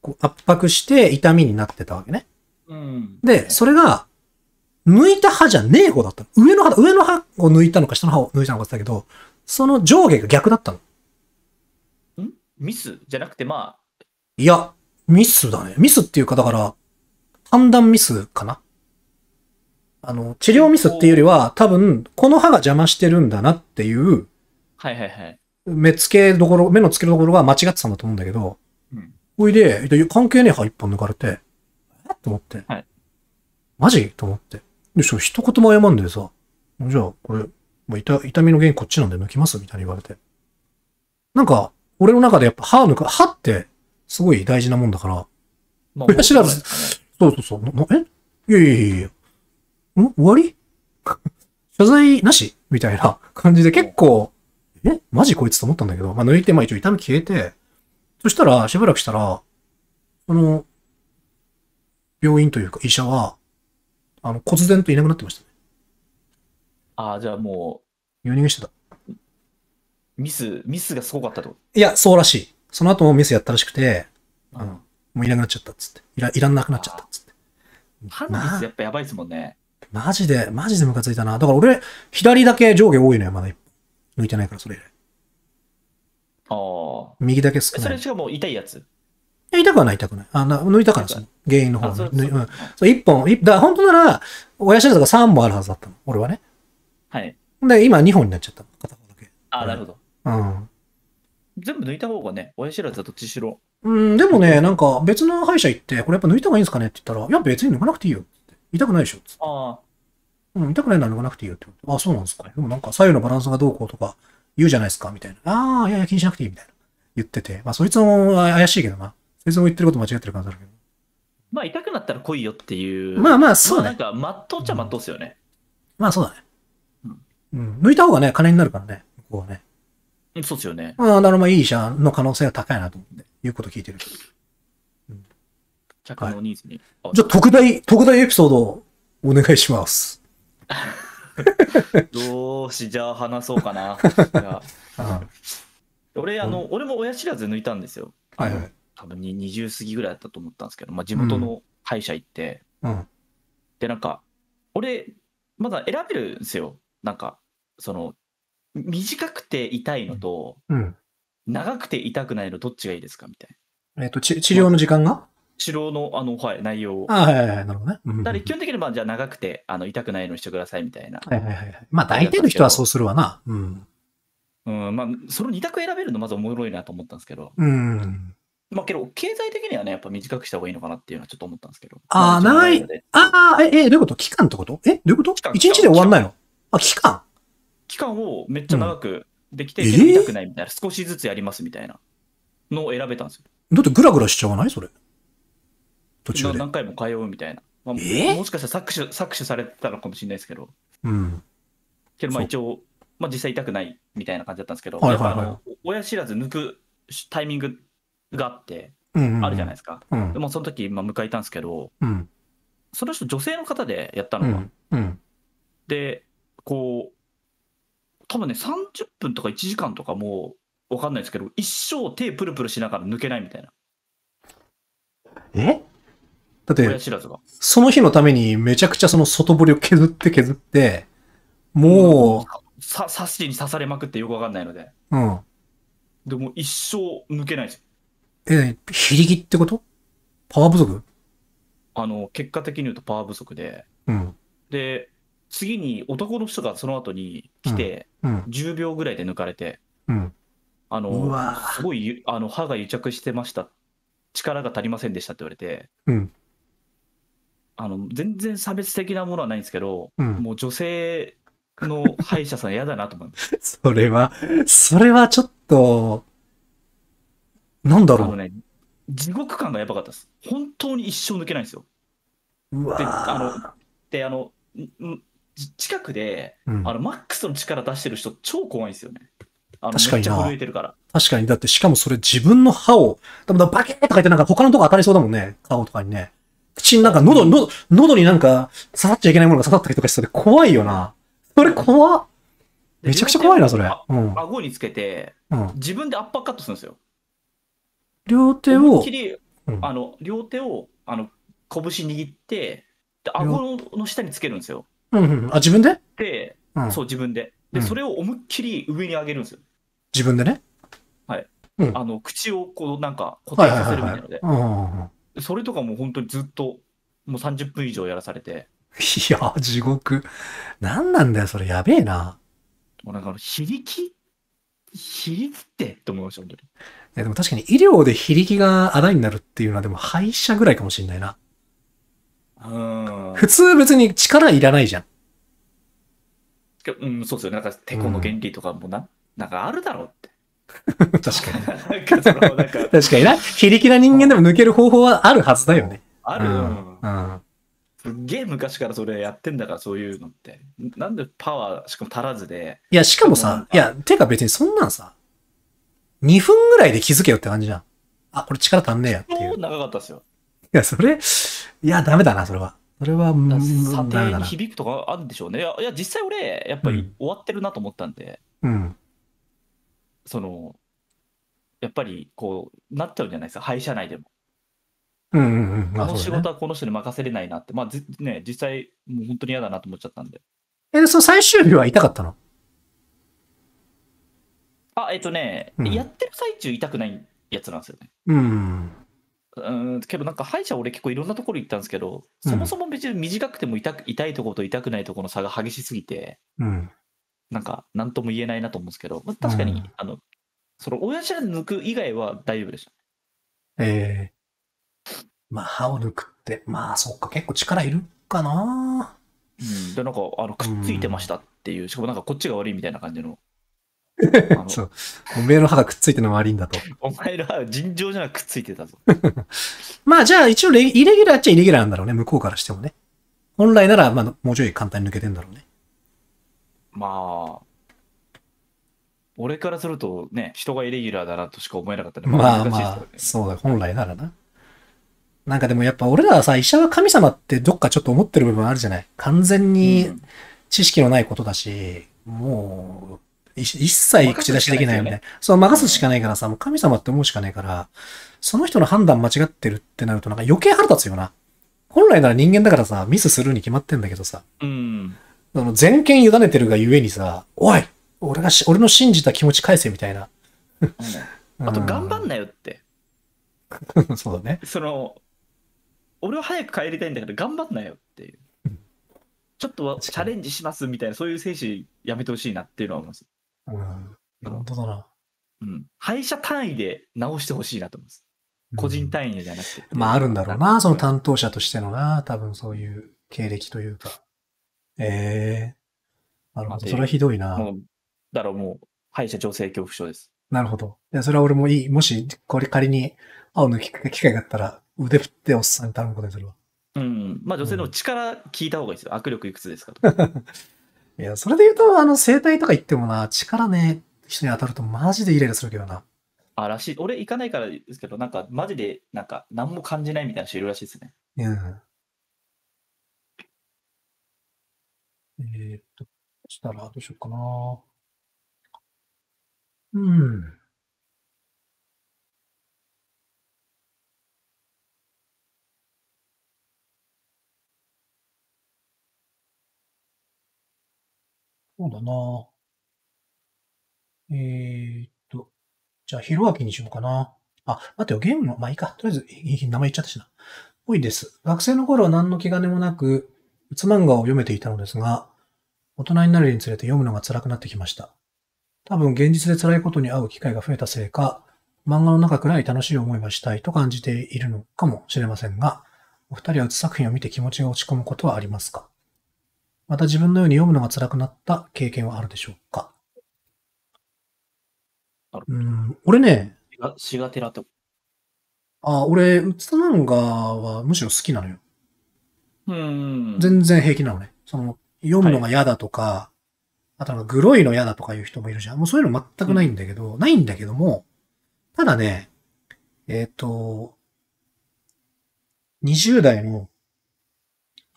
こう圧迫して痛みになってたわけね。うん、で、それが、抜いた歯じゃねえ方だったの。上の歯、上の歯を抜いたのか、下の歯を抜いたのかって言ったけど、その上下が逆だったの。んミスじゃなくて、まあ。いや、ミスだね。ミスっていうか、だから、判断ミスかな。あの、治療ミスっていうよりは、多分、この歯が邪魔してるんだなっていう、はいはいはい。目付けどころ、目の付けどころが間違ってたんだと思うんだけど、うん。ほいで、関係ねえ歯一本抜かれて、えと思って。はい。マジと思って。でしょ、一言も謝んでさ、じゃあ、これ、もう痛痛みの原因こっちなんで抜きますみたいに言われて。なんか、俺の中でやっぱ歯抜く、歯ってすごい大事なもんだから、まあ、知らず、そうそうそう、えいやいやいやいや、ん終わり [laughs] 謝罪なしみたいな感じで結構、えマジこいつと思ったんだけど、まあ、抜いて、まあ一応痛み消えて、そしたら、しばらくしたら、あの、病院というか医者は、あの、突然といなくなってましたね。ああ、じゃあもしてた。う、ミス、ミスがすごかったってこいや、そうらしい。その後もミスやったらしくて、あの、もういらなくなっちゃったっつって。いらいらなくなっちゃったっつって。ハンミスやっぱやばいですもんね。マジで、マジでムカついたな。だから俺、左だけ上下多いのよ、まだ一抜いてないから、それ以来。ああ。右だけ少そない。れしかも痛いやつ。や痛くはない、痛くない。あな抜いたから、さ、原因の方あ、そうそううんそう一本、一だから本当なら、親知らずが3本あるはずだったの、俺はね。はい。で、今2本になっちゃった。片方だけ。あ、なるほど。うん。全部抜いた方がね、親知らずはどっちしろ。うん、でもね、なんか別の歯医者行って、これやっぱ抜いた方がいいんですかねって言ったら、いや別に抜かなくていいよって。痛くないでしょって。ああ。うん、痛くないなら抜かなくていいよってって。あ、そうなんですか、ね。でもなんか左右のバランスがどうこうとか言うじゃないですか、みたいな。ああ、いやいや気にしなくていいみたいな。言ってて。まあそいつも怪しいけどな。そいつも言ってること間違ってる感じるけど。まあ痛くなったら来いよっていう。まあまあそうね。まあ、なんか、まっとうっちゃまっうっすよね、うん。まあそうだね。うん。抜いた方がね、金になるからね、向こうはね。そうっすよね。ああ、なるほど、いい医者の可能性が高いなと思って、いうこと聞いてる。うん。着ニーズに、はい、じゃあ、特大、特大エピソードをお願いします。[laughs] どうし、じゃあ話そうかな。[laughs] 俺、あの、うん、俺も親知らず抜いたんですよ。はいはい。多分二20過ぎぐらいだったと思ったんですけど、まあ、地元の歯医者行って、うん、で、なんか、俺、まだ選べるんですよ。なんか、その短くて痛いのと、うん、長くて痛くないのどっちがいいですかみたいな。えっ、ー、と治療の時間が、治療のあの、はい、内容を。あはいはいはい、なるほどね。だから基本的には、じゃあ長くてあの痛くないのにしてくださいみたいな。はいはいはい。まあ大体の人はそうするわな。うん。うん、まあその2択選べるのまずおもろいなと思ったんですけど。うん。まあけど、経済的にはね、やっぱ短くした方がいいのかなっていうのはちょっと思ったんですけど。ああ、ない。ああ、え、え、どういうこと期間ってことえ、どういうこと一日で終わんないのあ、期間期間をめっちゃ長くできて、痛くないみたいな、少しずつやりますみたいなのを選べたんですよ。だってグラグラしちゃわないそれ。途中で。何回も通うみたいな。まあ、もしかしたら搾取搾取されてたのかもしれないですけど。うん。けどまあ一応、まあ実際痛くないみたいな感じだったんですけど、はいはいはい、親知らず抜くタイミングがあって、あるじゃないですか。うん、でもその時、まあ迎えたんですけど、うん、その人女性の方でやったのが。うん、で、こう、多分ね30分とか1時間とかもう分かんないですけど一生手プルプルしながら抜けないみたいなえだって親知らずがその日のためにめちゃくちゃその外堀を削って削ってもうさ刺しに刺されまくってよく分かんないのでうんでも一生抜けないですえひりぎってことパワー不足あの結果的に言うとパワー不足で、うん、で次に男の人がその後に来て、10秒ぐらいで抜かれて、あのすごいあの歯が癒着してました、力が足りませんでしたって言われて、あの全然差別的なものはないんですけど、もう女性の歯医者さん、嫌だなと思います [laughs] それは、それはちょっと、なんだろう。ね、地獄感がやばかったです。本当に一生抜けないんですよ。で、あの、で、あの、近くで、うん、あのマックスの力出してる人超怖いんですよね。あの確かにな。震えてるから。確かに。だって、しかもそれ自分の歯を、多分バケーとか言ってなんか他のとこ当たりそうだもんね。顔とかにね。口になんか喉、喉、喉になんか刺さっちゃいけないものが刺さったりとかして怖いよな。それ怖っ。めちゃくちゃ怖いな、それ。うん。顎につけて、うん、自分でアッパーカットするんですよ。両手を。うん、あの、両手を、あの、拳握って、で、顎の下につけるんですよ。あ、自分でで、うん、そう、自分で。で、うん、それを思いっきり上に上げるんですよ。自分でねはい。うん、あの、口をこう、なんか固定させるみたいなので。それとかも本当にずっと、もう30分以上やらされて。いや、地獄。なんなんだよ、それ、やべえな。もうなんか、非力比率ってって思いました、本当に。でも確かに医療で非力があだになるっていうのは、でも歯医者ぐらいかもしれないな。うん。普通別に力いらないじゃん。うん、そうですよ。なんか、テコの原理とかもな、なんかあるだろうって。確かなに。[laughs] 確かにな。非力な人間でも抜ける方法はあるはずだよね。ある、うんうん。すっげえ昔からそれやってんだから、そういうのって。なんでパワー、しかも足らずで、いや、しかもさ、いや、てか別にそんなんさ、2分ぐらいで気づけよって感じじゃん。あ、これ力足んねえやっていうう。長かったっすよ。いや、それ、いや、ダメだな、それは。それは、査定に響くとかあるんでしょうね。いや、いや実際俺、やっぱり終わってるなと思ったんで、うん、その、やっぱりこう、なっちゃうんじゃないですか、廃車内でも。うんうんうん、まあ、の仕事はこの人に任せれないなって、まあね、実際、もう本当に嫌だなと思っちゃったんで。え、その最終日は痛かったのあ、えっとね、うん、やってる最中痛くないやつなんですよね。うん。うんけどなんか歯医者俺結構いろんなところ行ったんですけど、そもそも別に短くても痛く痛いところと痛くないところの差が激しすぎて、うん、なんか何とも言えないなと思うんですけど、まあ、確かに、うん、あのその親頭抜く以外は大丈夫でした。ええー、まあ歯を抜くって、まあそっか結構力いるかな。うん、でなんかあのくっついてましたっていう、しかもなんかこっちが悪いみたいな感じのそう。おめえの歯がくっついてるのも悪いんだと。お前の歯は尋常じゃなくくっついてたぞ。[laughs] まあじゃあ一応レイレギュラーっちゃイレギュラーなんだろうね。向こうからしてもね。本来なら、まあ、もうちょい簡単に抜けてんだろうね。まあ、俺からするとね、人がイレギュラーだなとしか思えなかったね。まあまあ、そうだ、本来ならな。なんかでもやっぱ俺らはさ、医者は神様ってどっかちょっと思ってる部分あるじゃない完全に知識のないことだし、もう、一切口出しできないよね。そう、任すしかないからさ、もう神様って思うしかないから、その人の判断間違ってるってなるとなんか余計腹立つよな。本来なら人間だからさ、ミスするに決まってんだけどさ、うん。その全権委ねてるがゆえにさ、おい俺がし、俺の信じた気持ち返せみたいな。あ [laughs] と、頑張んなよって。[laughs] そうだね。その、俺は早く帰りたいんだけど、頑張んなよっていう。ちょっとチャレンジしますみたいな、そういう精神やめてほしいなっていうのは思います。うん。本当だな。うん。廃車単位で直してほしいなと思います。個人単位じゃなくて。うん、まああるんだろうな、その担当者としてのな、多分そういう経歴というか。ええー。なるほど。それはひどいな。だろうもう、歯医者調整恐怖症です。なるほど。いや、それは俺もいい。もし、これ仮に、青の機会があったら、腕振っておっさんに頼むことにするわ。うん。まあ女性の力聞いた方がいいですよ。握力いくつですかとか。[laughs] いや、それで言うと、あの、整体とか行ってもな、力ね、人に当たるとマジでイライラするけどな。あ、らしい。俺行かないからですけど、なんか、マジで、なんか、何も感じないみたいな人いるらしいですね。うん。えー、っと、そしたらどうしようかな。うん。そうだな。えー、っと、じゃあ、ひろあきにしようかな。あ、待てよ、ゲームの、まあいいか。とりあえず、名前言っちゃったしな。多いです。学生の頃は何の気兼ねもなく、うつ漫画を読めていたのですが、大人になるにつれて読むのが辛くなってきました。多分現実で辛いことに会う機会が増えたせいか、漫画の中くらい楽しい思いはしたいと感じているのかもしれませんが、お二人はうつ作品を見て気持ちが落ち込むことはありますかまた自分のように読むのが辛くなった経験はあるでしょうかうん、俺ね。あ、俺、うつたナンがはむしろ好きなのよ。うん。全然平気なのね。その、読むのが嫌だとか、はい、あとなんかグロいの嫌だとかいう人もいるじゃん。もうそういうの全くないんだけど、うん、ないんだけども、ただね、えっ、ー、と、20代の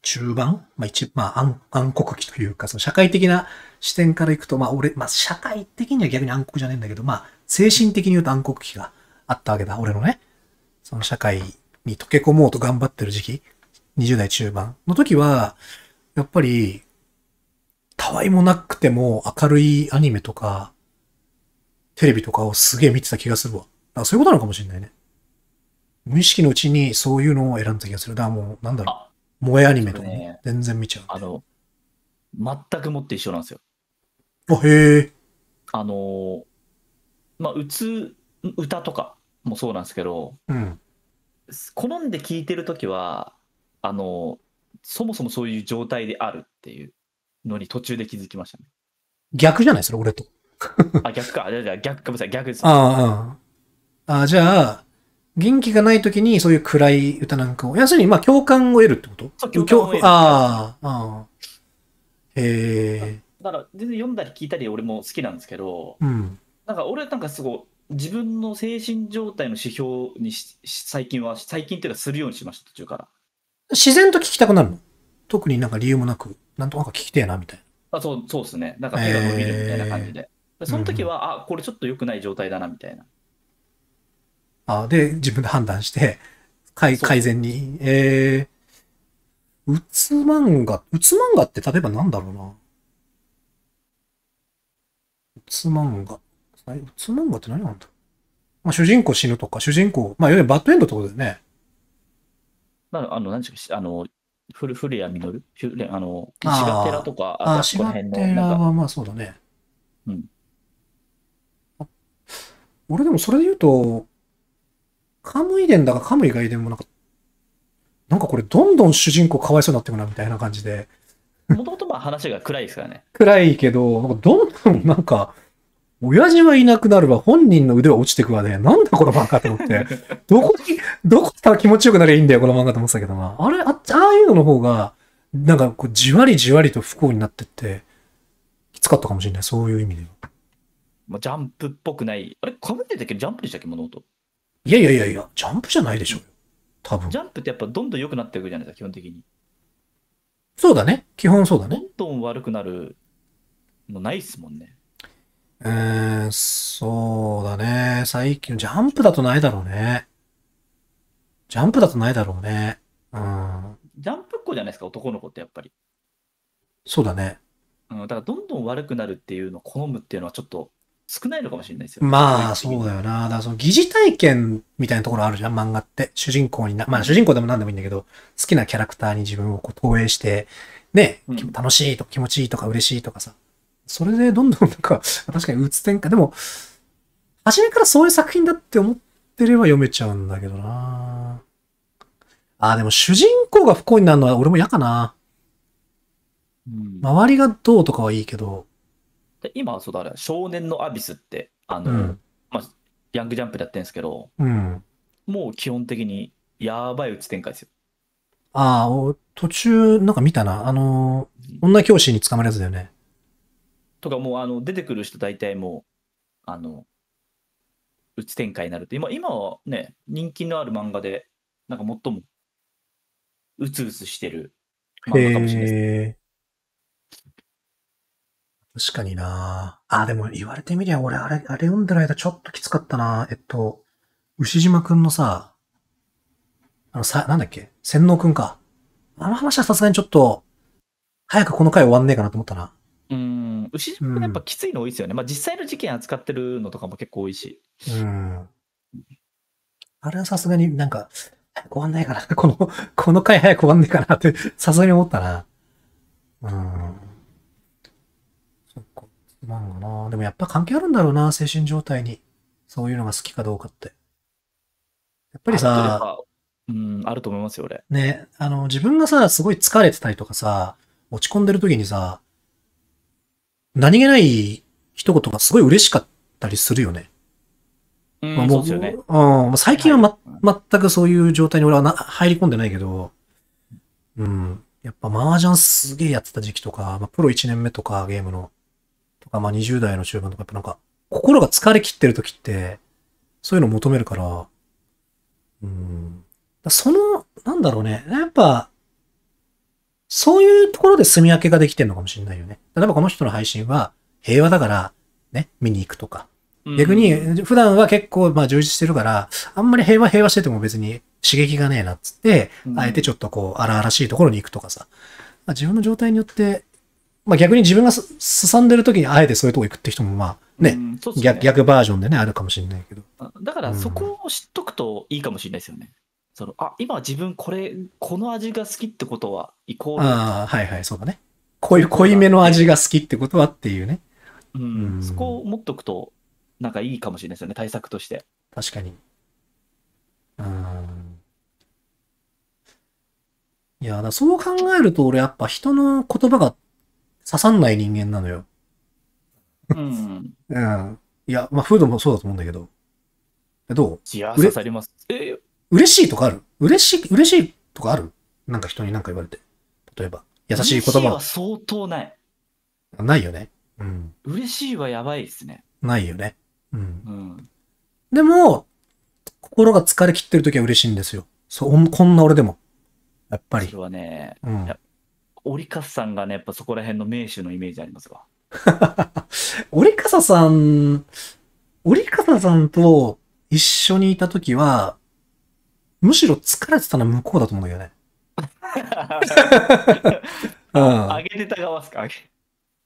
中盤まあ一、まあ暗暗黒期というか、その社会的な視点からいくと、まあ俺、まあ社会的には逆に暗黒じゃねえんだけど、まあ精神的に言うと暗黒期があったわけだ。俺のね、その社会に溶け込もうと頑張ってる時期、20代中盤の時は、やっぱり、たわいもなくても明るいアニメとか、テレビとかをすげえ見てた気がするわ。だからそういうことなのかもしれないね。無意識のうちにそういうのを選んだ気がする。だからもう、なんだろう。萌えアニメとか、全然見ちゃう、ね、あの、全くもって一緒なんですよ。あ、へえ。あの、まあ、うつ、歌とかもそうなんですけど、うん、好んで聴いてる時は、あの、そもそもそういう状態であるっていうのに途中で気づきましたね。逆じゃないです俺と。あ、逆か。じゃあ逆かもしれない。逆です。ああ。あじゃあ、元気がない時にそういう暗い歌なんかを、要するにまあ共感を得るってことそう、共感を得る。ああ、へえ。だから全然読んだり聞いたり俺も好きなんですけど、うん、なんか俺はなんかすごい自分の精神状態の指標に最近は、最近っていうかするようにしました途中から。自然と聞きたくなるの特になんか理由もなく、なんとか聞きてえなみたいな。あそうそうですね。なんか手が伸びるみたいな感じで。その時は、うん、あこれちょっと良くない状態だなみたいな。あで、自分で判断して、改善に。えー、うつ漫画、うつ漫画って例えばなんだろうな。うつ漫画。うつ漫画って何なんだまあ、主人公死ぬとか、主人公、まあ、いわゆるバッドエンドってことだよね。まあ、あの、何でちゅう、あの、古谷実、あの、石川寺とか、ああ、石寺はまあそうだね。うん。俺でもそれで言うと、カムイ伝だかカムイ外伝もなんか、なんかこれどんどん主人公かわいそうになってくなみたいな感じで。もともとまあ話が暗いですからね。暗いけど、なんかどんどんなんか、親父はいなくなるわ、本人の腕は落ちてくわね。なんだこの漫画と思って。[laughs] どこに、どこから気持ちよくなりゃいいんだよ、この漫画と思ってたけどな。あれ、あああいうのの方が、なんかこう、じわりじわりと不幸になってって、きつかったかもしれない。そういう意味では。まあ、ジャンプっぽくない。あれ、かぶってたっけジャンプでしたっけ、物音。いやいやいやいや、ジャンプじゃないでしょう多分。ジャンプってやっぱどんどん良くなっていくじゃないですか、基本的に。そうだね。基本そうだね。どんどん悪くなるのないっすもんね。うーん、そうだね。最近、ジャンプだとないだろうね。ジャンプだとないだろうね。うん。ジャンプっ子じゃないですか、男の子ってやっぱり。そうだね。うん、だからどんどん悪くなるっていうのを好むっていうのはちょっと少ないのかもしれないですよ、ね、まあ、そうだよな。だからその疑似体験みたいなところあるじゃん、漫画って。主人公にな、まあ主人公でも何でもいいんだけど、好きなキャラクターに自分をこう投影して、ね、うん、楽しいとか気持ちいいとか嬉しいとかさ。それでどんどんなんか、[laughs] 確かに打つ転か。でも、初めからそういう作品だって思ってれば読めちゃうんだけどな。ああ、でも主人公が不幸になるのは俺も嫌かな。うん、周りがどうとかはいいけど、で今、そうだ、ね、少年のアビスって、あの、うん、まあ、ヤングジャンプでやってるんですけど、うん、もう基本的にやばい打ち展開ですよ。ああ、途中、なんか見たな。あの女教師に捕まるやつだよね。とか、もう、あの、出てくる人大体もう、あの、打ち展開になるって、今、今はね、人気のある漫画で、なんか最も、うつうつしてる漫画かもしれないです、確かになあ、でも言われてみりゃ俺、あれ、あれ読んでる間ちょっときつかったなえっと、牛島くんのさ、あのさ、なんだっけ洗脳くんか。あの話はさすがにちょっと、早くこの回終わんねえかなと思ったな。うん、牛島くんやっぱきついの多いですよね。うん、まあ実際の事件扱ってるのとかも結構多いし。うん。あれはさすがになんか、終わんないかな。この、この回早く終わんねえかなって、さすがに思ったな。うん。なんな。でもやっぱ関係あるんだろうな、精神状態に。そういうのが好きかどうかって。やっぱりさ、うん、あると思いますよ、俺。ね、あの、自分がさ、すごい疲れてたりとかさ、落ち込んでる時にさ、何気ない一言がすごい嬉しかったりするよね。うん、まあ、もう、うね、うん、最近はま、はい、全くそういう状態に俺はな入り込んでないけど、うん、やっぱ麻雀すげえやってた時期とか、まあ、プロ1年目とかゲームの、か、まあ20代の中盤とか、やっぱなんか、心が疲れ切ってる時って、そういうの求めるから、うん。その、なんだろうね。やっぱ、そういうところで住み分けができてるのかもしれないよね。例えばこの人の配信は平和だから、ね、見に行くとか。逆に、普段は結構、まあ充実してるから、あんまり平和平和してても別に刺激がねえなっつって、あえてちょっとこう、荒々しいところに行くとかさ。まあ、自分の状態によってまあ逆に自分がすすさんでる時にあえてそういうとこ行くって人もまあね、うんね逆逆バージョンでね、あるかもしれないけど。だからそこを知っとくといいかもしれないですよね。そのあ今自分これこの味が好きってことはイコールああ、はいはい、そうだね。こうい、う濃いめの味が好きってことはっていうね。うんそこを持っとくとなんかいいかもしれないですよね対策として。確かに。うん。いや、だそう考えると、俺やっぱ人の言葉が刺さんない人間なのよ。うん。うん。いや、まあ、フードもそうだと思うんだけど。どういや、刺さります。え嬉しいとかある嬉しい、嬉しいとかあるなんか人に何か言われて。例えば、優しい言葉。嬉しいは相当ない。ないよね。うん。嬉しいはやばいですね。ないよね。うん。うん、でも、心が疲れ切ってる時は嬉しいんですよ。そう、こんな俺でも。やっぱり。それはね、うん、や折笠さんがね、やっぱそこら辺の名手のイメージありますわ。[laughs] 折笠さん、折笠さんと一緒にいた時は、むしろ疲れてたのは向こうだと思うんだけどね。[laughs] うん。げてた側っすか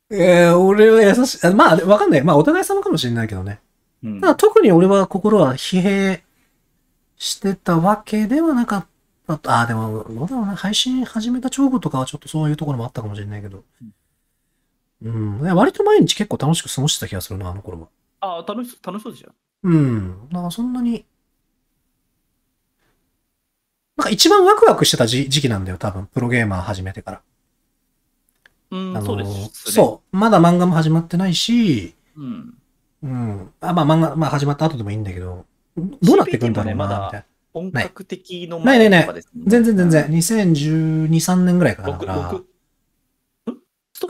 えー、俺は優しい。まあ、わかんない。まあ、お互い様かもしれないけどね。うん、特に俺は心は疲弊してたわけではなかっああ、でも、どうだろうな。配信始めた直後とかはちょっとそういうところもあったかもしれないけど。うん。割と毎日結構楽しく過ごしてた気がするな、あの頃は。ああ、楽し、楽しそうでしょ。うん。なんかそんなに。なんか一番ワクワクしてた時期なんだよ、多分。プロゲーマー始めてから。うん、あのー、そうです、ね、そう。まだ漫画も始まってないし、うん。うん。あまあ漫画、まあ始まった後でもいいんだけど、どうなってくんだろうな、みたいな。本格的の前とかです、ね、ないないない。全然全然。2012、3年ぐらいかな。か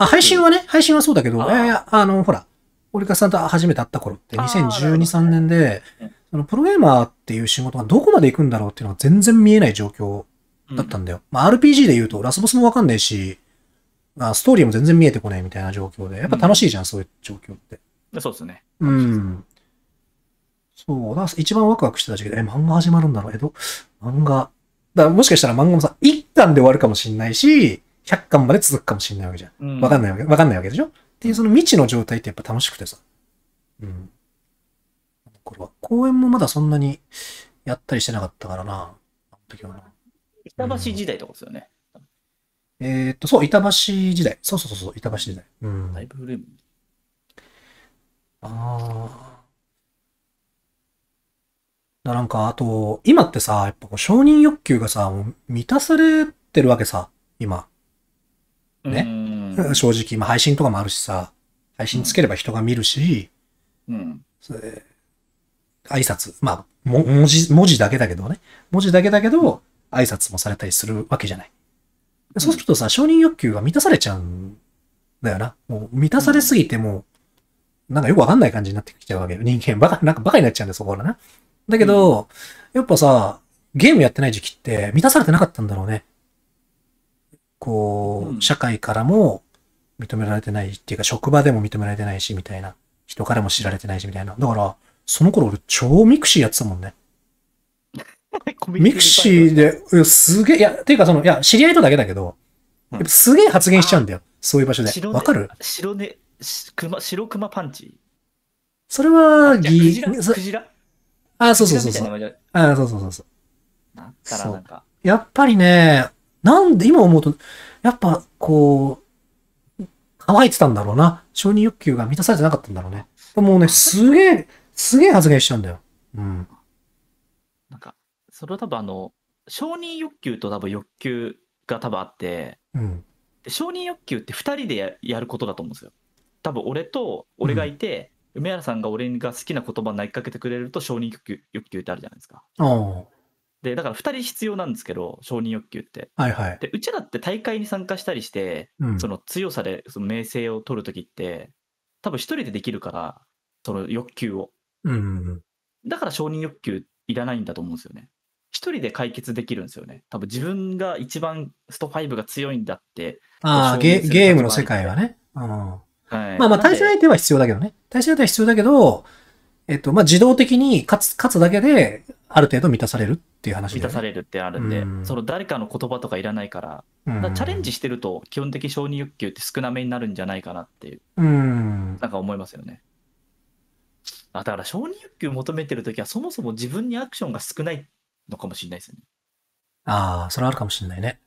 あ、配信はね、配信はそうだけど、いやいや、あの、ほら、リカさんと初めて会った頃って2012、3年で、そのプロゲーマーっていう仕事がどこまで行くんだろうっていうのが全然見えない状況だったんだよ。うん、まあ、RPG で言うとラスボスもわかんないし、まあ、ストーリーも全然見えてこないみたいな状況で、やっぱ楽しいじゃん、うん、そういう状況って。そうですね。うん。そうだ、一番ワクワクしてた時期で、え、漫画始まるんだろう、えど、漫画。だからもしかしたら漫画もさ、1巻で終わるかもしんないし、100巻まで続くかもしんないわけじゃん。わ、うん、かんないわけ、わかんないわけでしょっていうその未知の状態ってやっぱ楽しくてさ。うん。これは、公演もまだそんなにやったりしてなかったからな、あの時はな。板橋時代とかですよね。うん、えー、っと、そう、板橋時代。そうそうそう、板橋時代。うん。だいぶ古いん。ああ。だなんか、あと、今ってさ、やっぱこう承認欲求がさ、満たされてるわけさ、今。ね。[laughs] 正直、今配信とかもあるしさ、配信つければ人が見るし、うん。挨拶、まあ、も文字、文字だけだけどね。文字だけだけど、挨拶もされたりするわけじゃない。そうするとさ、承認欲求が満たされちゃうんだよな。もう満たされすぎてもう、なんかよくわかんない感じになってきちゃうわけよ。人間、バカ、なんかバカになっちゃうんだよ、そこらな。だけど、やっぱさ、ゲームやってない時期って満たされてなかったんだろうね。こう、社会からも認められてないっていうか、職場でも認められてないし、みたいな。人からも知られてないし、みたいな。だから、その頃俺超ミクシーやってたもんね。[laughs] ミクシーで、すげえ、いや、ていうかその、いや、知り合いとだけだけど、っぱすげえ発言しちゃうんだよ。そういう場所で。わ、かる白ね、白熊パンチ。それは、ギクジラクジラあ、そうそうそうそう。あそうそうそうそう。なったらなんか。やっぱりね、なんで今思うと、やっぱこう、乾いてたんだろうな。承認欲求が満たされてなかったんだろうね。もうね、[laughs] すげえ、すげえ発言しちゃうんだよ。うん。なんか、それは多分あの、承認欲求と多分欲求が多分あって、うん、で承認欲求って2人でやることだと思うんですよ。多分俺と俺がいて、梅原さんが俺が好きな言葉を投げかけてくれると承認欲求欲求ってあるじゃないですか。でだから2人必要なんですけど承認欲求って。はいはい、でうちらって大会に参加したりして、うん、その強さでその名声を取る時って多分1人でできるからその欲求を、うんだから承認欲求いらないんだと思うんですよね。一人で解決できるんですよね。多分自分が一番スト5が強いんだって。ああ、ゲームの世界はね。うん、はい、まあまあ対戦相手は必要だけどね。対戦相手は必要だけど、えっと、まあ自動的に勝つ、勝つだけで、ある程度満たされるっていう話、ね、満たされるってあるんで、うん、その誰かの言葉とかいらないから、うん、からチャレンジしてると基本的承認欲求って少なめになるんじゃないかなっていう、うん、なんか思いますよね。あだから承認欲求求めてる時はそもそも自分にアクションが少ないのかもしれないですね。ああ、それはあるかもしれないね。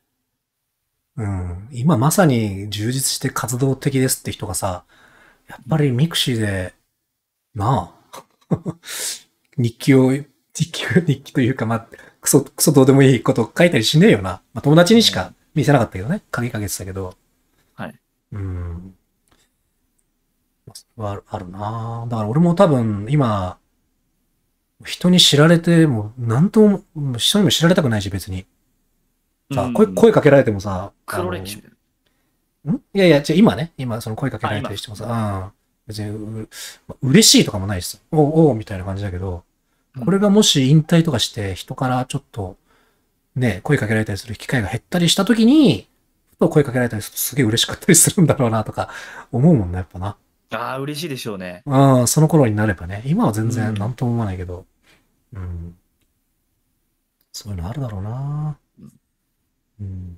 うん。今まさに充実して活動的ですって人がさ、やっぱりミクシーで、なあ、[laughs] 日記を、日記、日記というか、まあ、クソ、クソどうでもいいこと書いたりしねえよな。まあ、友達にしか見せなかったけどね。鍵かけてたけど。はい。うん。はあるなだから俺も多分、今、人に知られて、もう、なんとも、人にも知られたくないし、別に。さ、うん、声声かけられてもさ、黒歴史んいやいや、じゃ今ね、今その声かけられたりしてもさ、別にう、嬉しいとかもないしす。おうおうみたいな感じだけど、これがもし引退とかして人からちょっと、ね、声かけられたりする機会が減ったりした時に、声かけられたりするとすげえ嬉しかったりするんだろうなとか思うもんね、やっぱな。ああ、嬉しいでしょうね。うん、その頃になればね。今は全然何とも思わないけど、うん、うん。そういうのあるだろうな。うん。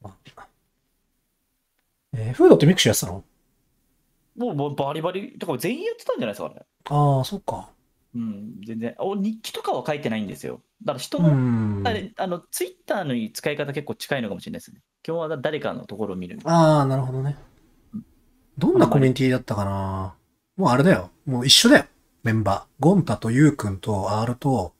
まあ。えー、フードってミクシーやってたのもう、もうバリバリ、だから全員やってたんじゃないですかね。ああ、そっか。うん、全然お。日記とかは書いてないんですよ。だから人の、あれあのツイッターの使い方結構近いのかもしれないですね。今日は誰かのところを見る。ああ、なるほどね。どんなコミュニティだったかなもうあれだよ。もう一緒だよ。メンバー。ゴンタとユウくんと R と、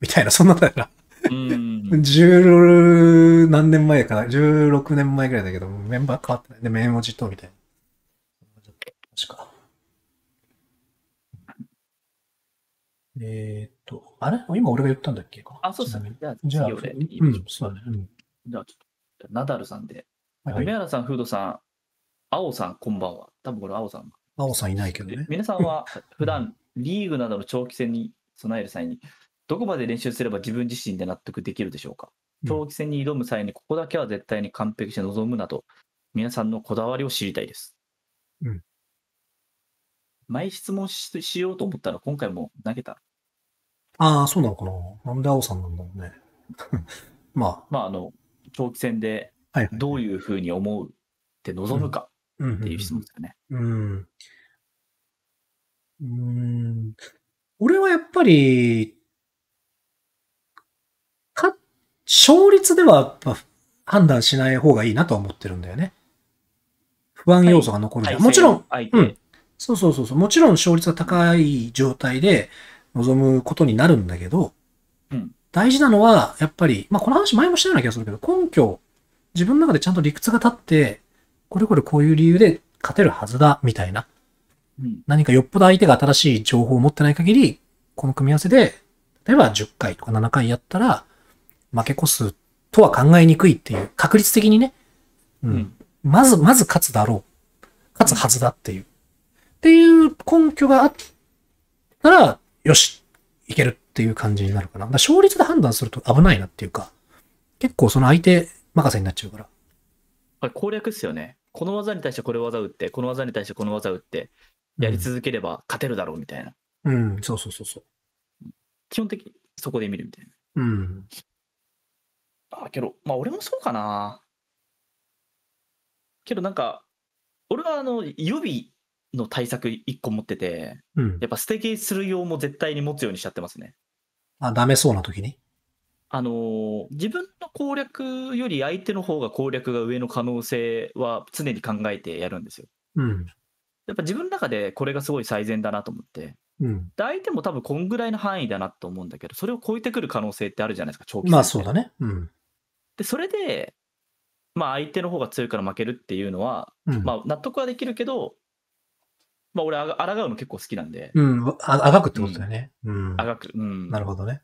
みたいな、そんなだよな。10何年前かな ?16 年前ぐらいだけど、メンバー変わってない。で、メモジとみたいな。えっと、あれ今俺が言ったんだっけあ、そうですね。じゃあ、うん、そうだね。うん、じゃあ、ちょっと、ナダルさんで。梅、はい、原さん、フードさん、青さん、こんばんは。多分これ青さん。青さんいないけどね。皆さんは普段リーグなどの長期戦に備える際に、どこまで練習すれば自分自身で納得できるでしょうか長技戦に挑む際にここだけは絶対に完璧して臨むなど皆さんのこだわりを知りたいです、うん、前質問しようと思ったら今回も投げたああそうなのかななんで青さんなんだろうね [laughs] まあまああの長期戦でどういうふうに思うって望むかっていう質問ですよねうんうん俺はやっぱり勝率では判断しない方がいいなと思ってるんだよね。不安要素が残る、はい、もちろん、うん、そうそうそうそう、もちろん勝率が高い状態で臨むことになるんだけど、うん、大事なのは、やっぱり、まあ、この話前もしたような気がするけど、根拠、自分の中でちゃんと理屈が立って、これこれこういう理由で勝てるはずだ、みたいな。うん、何かよっぽど相手が新しい情報を持ってない限り、この組み合わせで、例えば10回とか7回やったら、負け越すとは考えにくいっていう、確率的にね、うん。まず、まず勝つだろう。勝つはずだっていう。っていう根拠があったら、よし、いけるっていう感じになるかな。だ勝率で判断すると危ないなっていうか、結構その相手任せになっちゃうから。あれ攻略っすよね。この技に対してこれ技打って、この技に対してこの技打って、やり続ければ勝てるだろうみたいな。うん、うん、そうそうそうそう。基本的にそこで見るみたいな。うん。あ、けど、まあ俺もそうかな。けどなんか、俺はあの、予備の対策1個持ってて、うん。やっぱ捨てゲする用も絶対に持つようにしちゃってますね。あ、ダメそうな時にあのー自分の攻略より相手の方が攻略が上の可能性は常に考えてやるんですよ。うん。やっぱ自分の中でこれがすごい最善だなと思って。うん。で、相手も多分こんぐらいの範囲だなと思うんだけど、それを超えてくる可能性ってあるじゃないですか、長期まあそうだね。うん。でそれで、まあ、相手の方が強いから負けるっていうのは、うん、まあ、納得はできるけど、まあ、俺あ、あらがうの結構好きなんで。うん、あがくってことだよね。うん。あがく。うん。なるほどね。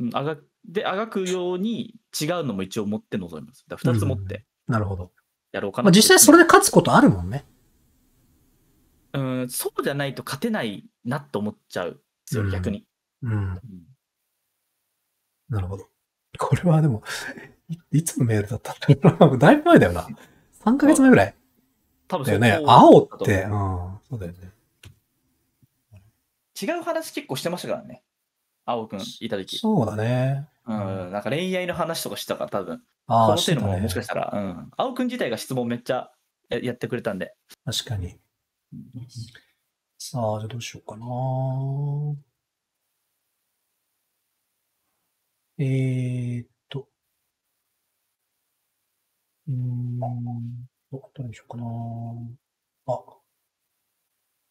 うん、あがで、あがくように違うのも一応持って臨みます。だ2つ持って、なるほど。やろうかな、まあ。実際それで勝つことあるもんね。うん、そうじゃないと勝てないなと思っちゃうですよ、うん、逆に。うん。なるほど。これはでもいつのメールだったんだろう。[laughs] だいぶ前だよな。3ヶ月前ぐらい。多分だよね。青って、うん。そうだよね。違う話結構してましたからね。青くんいた時。そうだね。うん。なんか恋愛の話とかしたから多分。ああ、そういうのももしかしたら、ね、うん。青くん自体が質問めっちゃやってくれたんで。確かに。さあ、じゃあどうしようかな。えー、っうーん、どことにしようかなあ、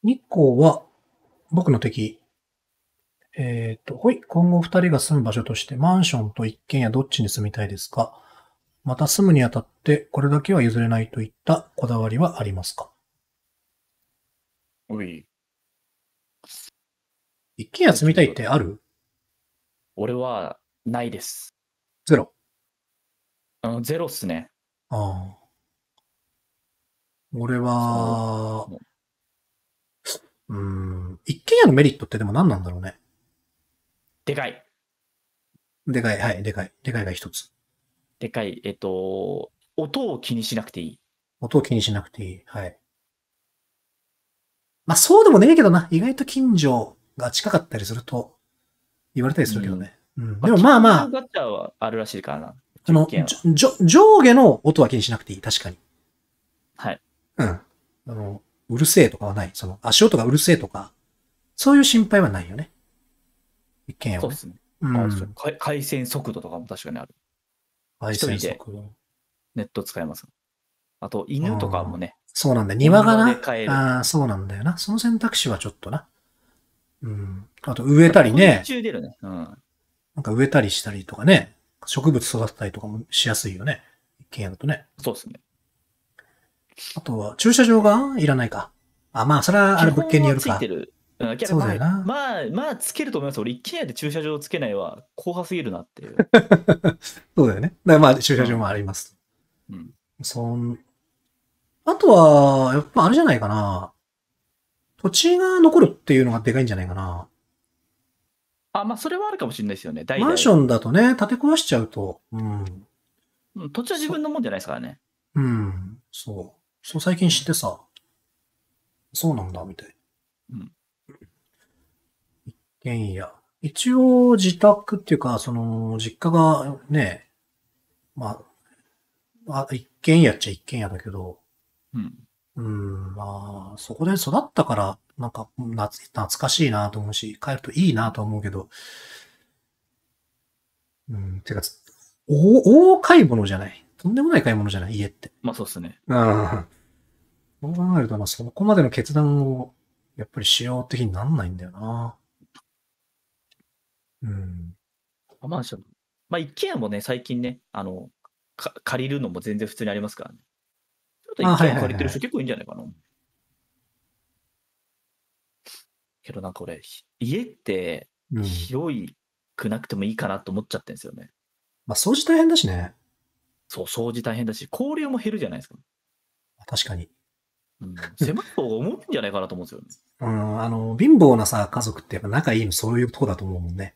日光は僕の敵。えっ、ー、と、ほい、今後二人が住む場所としてマンションと一軒家どっちに住みたいですかまた住むにあたってこれだけは譲れないといったこだわりはありますかおい。一軒家住みたいってある俺はないです。ゼロ。あのゼロっすね。ああ。俺は、うん、一軒家のメリットってでも何なんだろうね。でかい。でかい、はい、でかい。でかいが一つ。でかい、えっと、音を気にしなくていい。音を気にしなくていい、はい。まあそうでもねえけどな、意外と近所が近かったりすると言われたりするけどね。うん、うん、でもまあまあ。ガチャはあるらしいからな。あの、じょ上下の音は気にしなくていい、確かに。はい。うん。あの、うるせえとかはない。その、足音がうるせえとか、そういう心配はないよね。一見は、ね。そうですね。うん、回線速度とかも確かにある。回線速度。ネット使えます。あと、犬とかもね。そうなんだ。庭がな。ああ、そうなんだよな。その選択肢はちょっとな。うん。あと、植えたりね。途中出るね。うん。なんか植えたりしたりとかね。植物育てたりとかもしやすいよね。一軒家だとね。そうですね。あとは、駐車場がいらないか。あ、まあ、それはあれ物件によるか。そうだよな。まあ、まあ、つけると思います。俺、一軒家で駐車場つけないは、後派すぎるなっていう。[laughs] そうだよね。だからまあ、駐車場もあります。うん。そん、あとは、やっぱあれじゃないかな。土地が残るっていうのがでかいんじゃないかな。あ、まあ、それはあるかもしれないですよね。代々マンションだとね、建て壊しちゃうと。うん。うん土地は自分のもんじゃないですからね。うん。そう。そう、最近知ってさ。そうなんだ、みたいな。うん。一軒家。一応、自宅っていうか、その、実家がね、まあ、あ一軒家っちゃ一軒家だけど、うん。うん、まあ、そこで育ったから、なんか懐、懐かしいなと思うし、帰るといいなと思うけど、うん、てか、大、大買い物じゃない。とんでもない買い物じゃない、家って。まあそうっすね。うん。そう考えると、まあそこまでの決断を、やっぱり仕様的になんないんだよな。うん。マンション。まあ一軒家もね、最近ね、あの、か借りるのも全然普通にありますからね。ちょっと一軒家借りてる人結構いいんじゃないかな。はいはいはいけどなんか俺、家って広いくなくてもいいかなと思っちゃってんですよね。まあ、掃除大変だしね。そう、掃除大変だし、交流も減るじゃないですか。確かに。うん、狭い方が重いんじゃないかなと思うんですよね。[laughs] うん、あの、貧乏なさ、家族ってやっぱ仲いいのそういうとこだと思うもんね。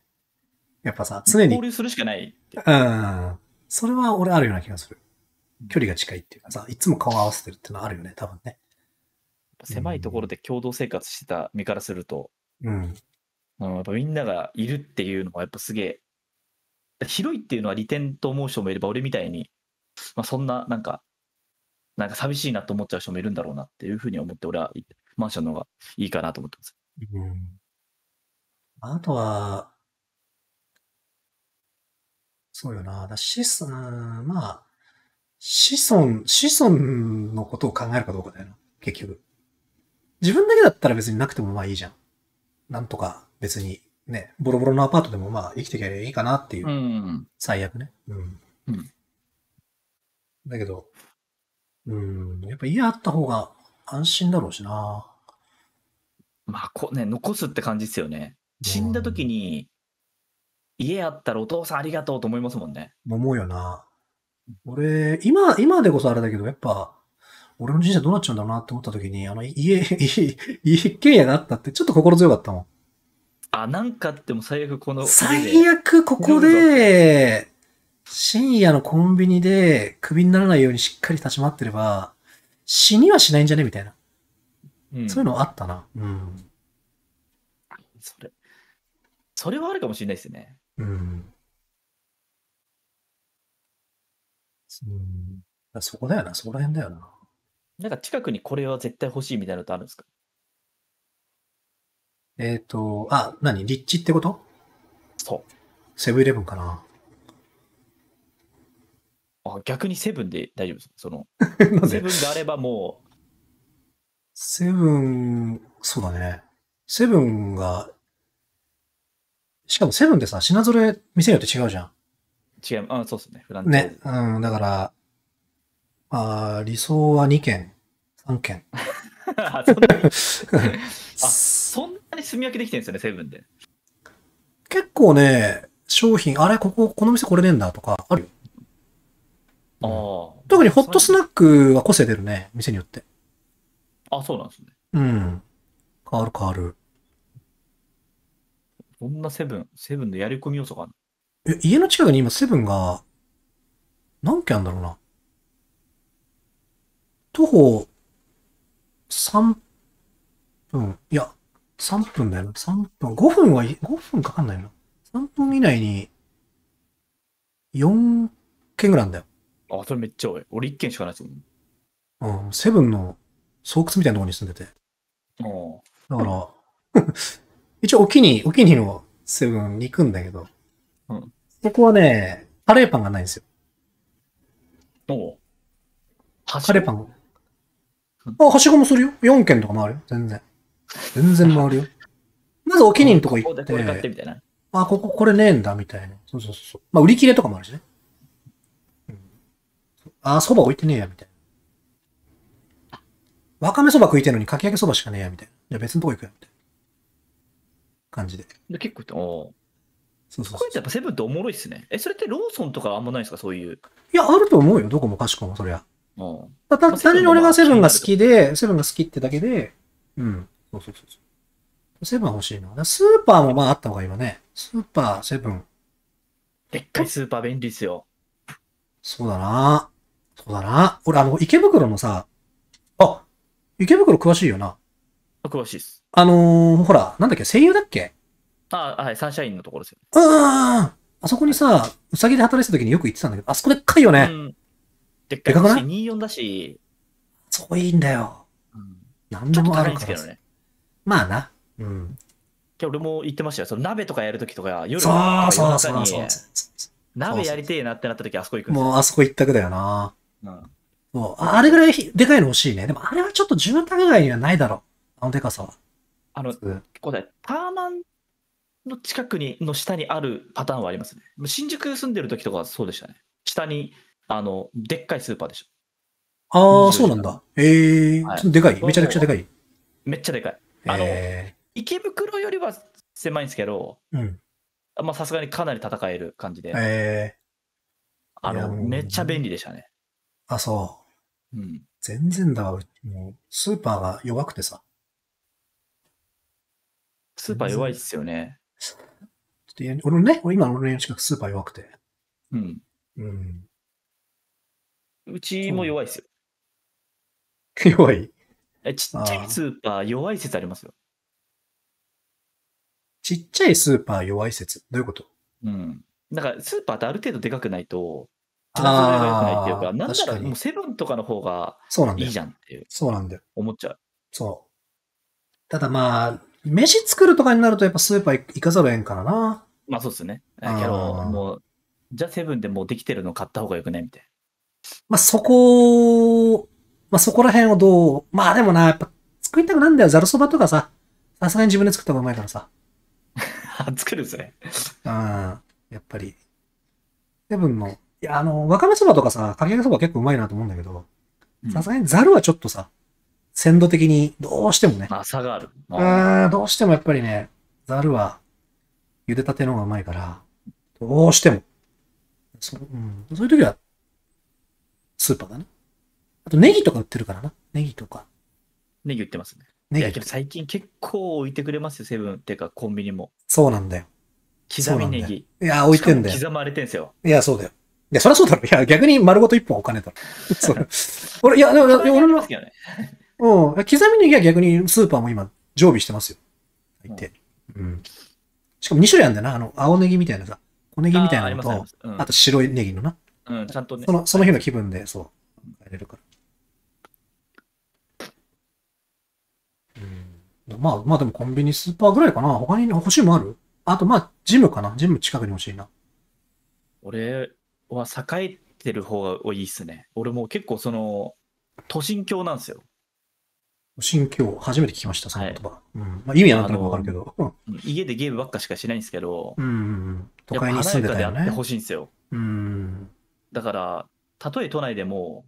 やっぱさ、常交流するしかないうん。それは俺あるような気がする。距離が近いっていうかさ、いつも顔合わせてるってのはあるよね、多分ね。狭いところで共同生活してた身からすると、うん、うん、やっぱみんながいるっていうのはやっぱすげえ広いっていうのは利点と思う人もいれば俺みたいに、まあ、そんななんかなんか寂しいなと思っちゃう人もいるんだろうなっていうふうに思って俺はマンションの方がいいかなと思ってます。うん、あとはそうよな。だ子孫、まあ、子孫、子孫のことを考えるかどうかだよな。結局。自分だけだったら別になくてもまあいいじゃん。なんとか別にね、ボロボロのアパートでもまあ生きていけばいいかなっていう。うん、最悪ね。うん。うん、だけど、うん、やっぱ家あった方が安心だろうしな。まあこ、ね、残すって感じですよね。死んだ時に、家あったらお父さんありがとうと思いますもんね。思うよな。俺、今、今でこそあれだけど、やっぱ、俺の人生どうなっちゃうんだろうなって思った時に、あの、家、家、家軒家があったって、ちょっと心強かったもん。あ、なんかあっても最悪この。最悪ここで、深夜のコンビニで首にならないようにしっかり立ち回ってれば、死にはしないんじゃねみたいな、うん。そういうのあったな。うん。それ、それはあるかもしれないですね。うん。うん、そこだよな、そこら辺だよな。なんか近くにこれは絶対欲しいみたいなのってあるんですかえっ、ー、と、あ、何立地ってことそう。セブンイレブンかな。あ、逆にセブンで大丈夫ですその [laughs] セブンであればもう。セブン、そうだね。セブンが、しかもセブンってさ、品ぞれ店によって違うじゃん。違う、あそうっすね、フランチャイズ。ね、うん、だから、あ理想は2件、3件。そんなにあ、そんなに炭焼きできてるんですよね、セブンで。結構ね、商品、あれ、ここ、この店これねんだとか、あるよ。ああ。特にホットスナックは個性出るね、店によって。あ、そうなんですね。うん。変わる変わる。どんなセブンセブンでやり込み要素があるえ、家の近くに今セブンが、何軒あるんだろうな。徒歩3分、いや、3分だよな。3分、5分は、5分かかんないな。3分以内に4件ぐらいなんだよ。あ、それめっちゃ多い。俺1件しかないですもん。うん、セブンの巣窟みたいなところに住んでて。だから、[laughs] 一応おきに、きにのセブンに行くんだけど、うん、そこはね、カレーパンがないんですよ。おカレーパン。あ、はしごもするよ。4軒とか回るよ。全然。全然回るよ。まずお気に入りとか行って。こってみたいな。あ、ここ、これねえんだ、みたいな。そうそうそう。まあ、売り切れとかもあるしね。うん、あ、蕎麦置いてねえや、みたいな。わかめ蕎麦食いてんのにかき揚げ蕎麦しかねえや、みたいな。じゃあ別のとこ行くや、みたいな。感じで。で結構、おそうそうそう。こいつやっぱセブンっておもろいっすね。え、それってローソンとかあんまないですか、そういう。いや、あると思うよ。どこもかしこも、そりゃ。た単純に俺がセブンが好きで、セブンが好きってだけで、うん。そうそうそうそう。セブン欲しいな。スーパーもまああった方がいいわね。スーパー、セブン。でっかいスーパー便利っすよ。そうだな。そうだな。俺、あの、池袋のさ、あ、池袋詳しいよな。詳しいっす。あのー、ほら、なんだっけ、声優だっけあ、はい、サンシャインのところですよ。うん。あそこにさ、うさぎで働いてた時によく行ってたんだけど、あそこでっかいよね。うん、でっかいし、24だし。そういいんだよ。うん、何でもあるんですけどね。まあな。うん。俺も言ってましたよ。鍋とかやるときとか、夜うか夜中に鍋やりてえなってなったとき、あそこ行くもうあそこ一択だよな。うん。あれぐらいでかいの欲しいね。でもあれはちょっと住宅街にはないだろう。あのでかさは。あの、うこれ、ターマンの近くに、の下にあるパターンはありますね。新宿住んでるときとかそうでしたね。下にあの、でっかいスーパーでしょ。ああ、そうなんだ。ええーはい、でかい。めちゃくちゃでかい。めっちゃでかい。あの、えー、池袋よりは狭いんですけど、うん、まあさすがにかなり戦える感じで。えー、あの、めっちゃ便利でしたね。あ、そう。うん。全然だわ。もう、スーパーが弱くてさ。スーパー弱いっすよね。ちょっと俺ね、俺今俺の家の近くスーパー弱くて。うん。うん。うちも弱いですよ。[laughs] 弱いえちっちゃいスーパー弱い説ありますよ。ちっちゃいスーパー弱い説どういうことうん。なんかスーパーってある程度でかくないと、あ揃えくないっていうか、なんならもうセブンとかの方がそうなんだいいじゃんっていうそうなんだよ。思っちゃう。そう。ただまあ、飯作るとかになるとやっぱスーパー行かざるをえんからな。まあそうっすね。だけど、もう、じゃあセブンでもうできてるの買った方がよくねみたいな。まあ、そこ、まあ、そこら辺をどう、まあでもな、やっぱ作りたくなんだよ。ざるそばとかさ、さすがに自分で作った方がうまいからさ。[laughs] 作るぜ。うん。ああ、やっぱり。セブンの、いや、あの、わかめそばとかさ、かき揚げそば結構うまいなと思うんだけど、さすがにざるはちょっとさ、鮮度的にどうしてもね。まあ、差がある。うん、どうしてもやっぱりね、ざるは茹でたての方がうまいから、どうしても。そ,、うん、そういう時はスーパーだな。あとネギとか売ってるからな。ネギとか。ネギ売ってますね。ネギ最近結構置いてくれますよ、セブンっていうかコンビニも。そうなんだよ。刻みネギ。いや、置いてんだよ。刻まれてんすよ。いや、そうだよ。いや、そりゃそうだろ。いや、逆に丸ごと一本置かねえだろ。[laughs] そう。俺、いや、でも、俺も。どね、うん。刻みネギは逆にスーパーも今、常備してますよ。入って。うん。しかも2種類あるんだよな。あの、青ネギみたいなさ、小ネギみたいなのと、ああうん、あと白いネギのな。ちゃんとね。そのその日の気分で、そう、えれるから。うん。まあ、まあでもコンビニ、スーパーぐらいかな。他に欲しいもあるあと、まあ、ジムかな。ジム近くに欲しいな。俺は栄えてる方がいいっすね。俺も結構その、都心境なんですよ。都心境、初めて聞きました、その言葉。はい、うんまあ、意味はなの、となわかるけど、うん。家でゲームばっかしかしないんですけど、うんうん、都会に住んでたよね。やっぱ華やかであってほしいんですよ。うん。だから、たとえ都内でも、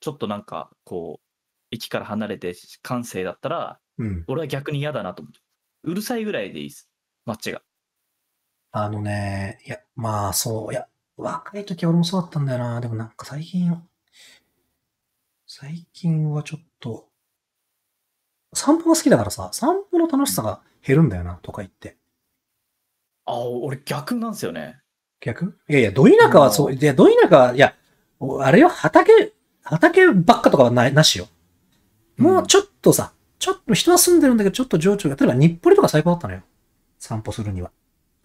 ちょっとなんか、こう、駅から離れて感性だったら、うん、俺は逆に嫌だなと思って。うるさいぐらいでいいです。街が。あのね、いや、まあそう、いや、若い時は俺もそうだったんだよな。でもなんか最近、最近はちょっと、散歩が好きだからさ、散歩の楽しさが減るんだよな、都会って。あ、俺逆なんですよね。逆いやいや、ど田舎はそう、いや、ど田舎は、いや、あれよ、畑、畑ばっかとかはない、なしよ。もうちょっとさ、ちょっと人は住んでるんだけど、ちょっと情緒が、例えば日暮里とか最高だったのよ。散歩するには。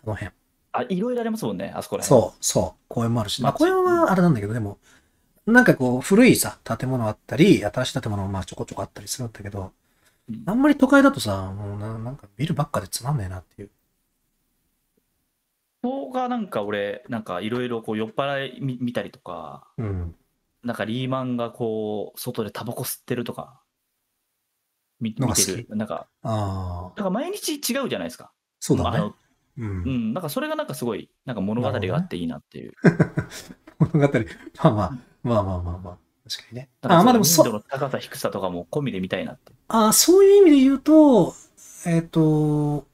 あの辺。あ、いろいろありますもんね、あそこら辺。そう、そう。公園もあるし。まあ、公園はあれなんだけど、でも、なんかこう、古いさ、建物あったり、新しい建物もまあちょこちょこあったりするんだけど、あんまり都会だとさ、もうななんかビルばっかでつまんねえなっていう。こがなんか俺なんかいろいろこう酔っ払い見たりとか、うん、なんかリーマンがこう外でタバコ吸ってるとか見てるなんかああだか毎日違うじゃないですかそうだね、うん、うん、なんかそれがなんかすごい、なんか物語があっていいなっていう。ね、[laughs] 物語、まあまあ、まあまあまあまあ、確かにね。あまあでもそう。の高さ低さとかも込みで見たいなって。ああ、そういう意味で言うと、えっ、ー、と、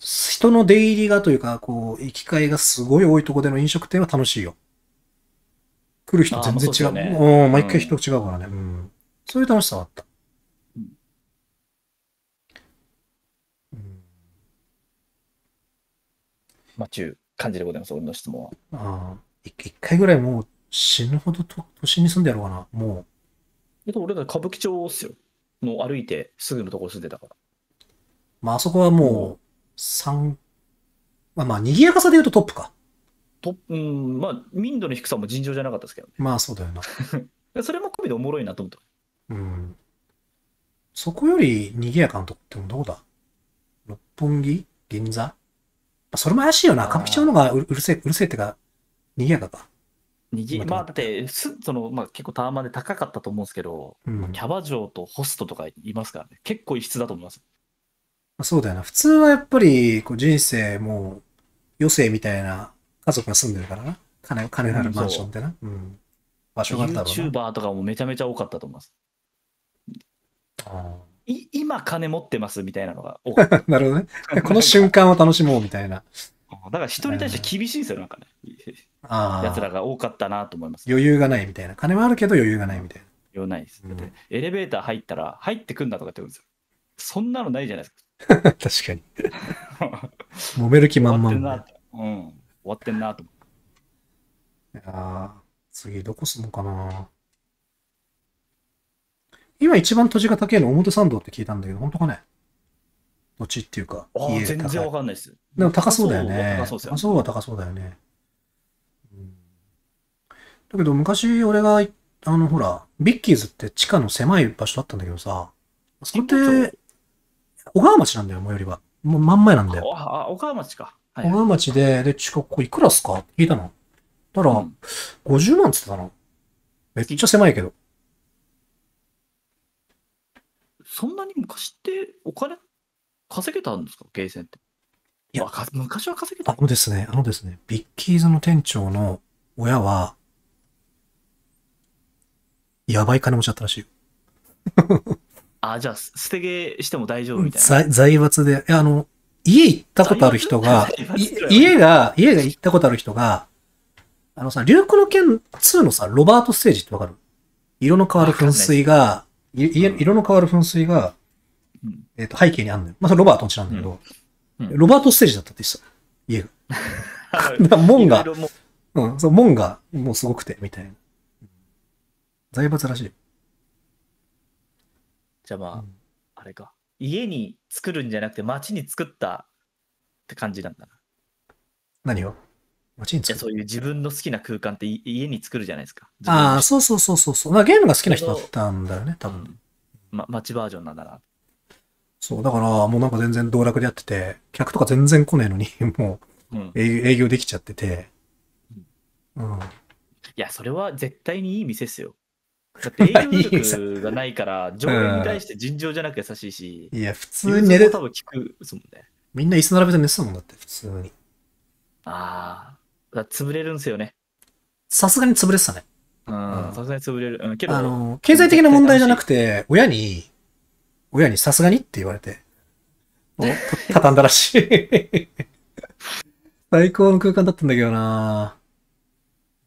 人の出入りがというか、こう、行き換えがすごい多いとこでの飲食店は楽しいよ。来る人全然違う。うね、うん、毎回人違うからね、うん。そういう楽しさはあった。うん、まあ、ちゅう感じでございます、俺の質問は。ああ、一回ぐらいもう死ぬほどと都心に住んでやろうかな、もう。えっと、俺ら歌舞伎町っすよ。もう歩いてすぐのところ住んでたから。まあ、あそこはもう、三まあまあ、賑やかさで言うとトップか。とうん、まあ、民度の低さも尋常じゃなかったですけどね。まあ、そうだよな。[laughs] それも込みでおもろいなと思った。うん。そこより賑やかなとこってもどこだ六本木銀座それも怪しいよな。歌舞伎町の方がうるせえ、うるせえってか、賑やかか。にぎまあ、だってその、まあ、結構タワマンで高かったと思うんですけど、うん、キャバ嬢とホストとかいますからね、結構異質だと思います。あ、そうだよな。普通はやっぱり、こう人生もう余生みたいな家族が住んでるからな。金、金のあるマンションってな。うん。場所があったろうな。YouTuber とかもめちゃめちゃ多かったと思います。あい今金持ってますみたいなのが多かった。[laughs] なるほどね。[laughs] この瞬間を楽しもうみたいな。だから人に対して厳しいんですよ、なんかね。やつらが多かったなと思います、余裕がないみたいな。金はあるけど余裕がないみたいな。余裕ないです。エレベーター入ったら、入ってくんだとかって言うんですよ。そんなのないじゃないですか。確かに。揉める気満々、な。うん。終わってんなと。いや次どこすんのかな今一番土地が高いの表参道って聞いたんだけど、本当かね土地っていうか。ああ、全然わかんないです。でも高そうだよね。高そうですね。高そうは高そうだよね。うん、だけど昔俺が、あのほら、ビッキーズって地下の狭い場所だったんだけどさ、そこって小川町なんだよ、最寄りは。もう真ん前なんだよ。あ、小川町か。はい、小川町で、で、近く、ここいくらっすかって聞いたの。たら、うん、50万っつってたな。めっちゃ狭いけど。そんなに昔ってお金稼げたんですかゲーセンって。いや、昔は稼げたあのですね、あのですね、ビッキーズの店長の親は、やばい金持ちだったらしいよ。あ、じゃあ、捨て毛しても大丈夫みたいな。財財閥で、あの、家行ったことある人が、家が、家が行ったことある人が、あのさ、竜空の剣2のさ、ロバートステージってわかる色の変わる噴水が、色の変わる噴水が、えっ、ー、と、背景にあるのよ。まあ、それロバートの知なんだけど、うんうん、ロバートステージだったって言ってた。家が。[laughs] だから門が、うん、そう、門がもうすごくて、みたいな。財閥らしい。じゃあまあ、うん、あれか家に作るんじゃなくて町に作ったって感じなんだな何を街に作るそういう自分の好きな空間って家に作るじゃないですかああそうそうそうそうそう、ゲームが好きな人だったんだよね多分、ま、街バージョンなんだなそうだからもうなんか全然道楽でやってて客とか全然来ねえのに [laughs] もう、うん、営業できちゃってて、うん、いやそれは絶対にいい店っすよだって営業力がないから、上演に対して尋常じゃなく優しいし。いや、普通に寝る。多分聞くですもんね。みんな椅子並べて寝てたもんだって、普通に。ああ。だ潰れるんすよね。さすがに潰れてたね。うん、さすがに潰れる。うん、けど。あの、経済的な問題じゃなくて、親に、親にさすがにって言われて、[laughs] 畳んだらしい。[laughs] 最高の空間だったんだけどな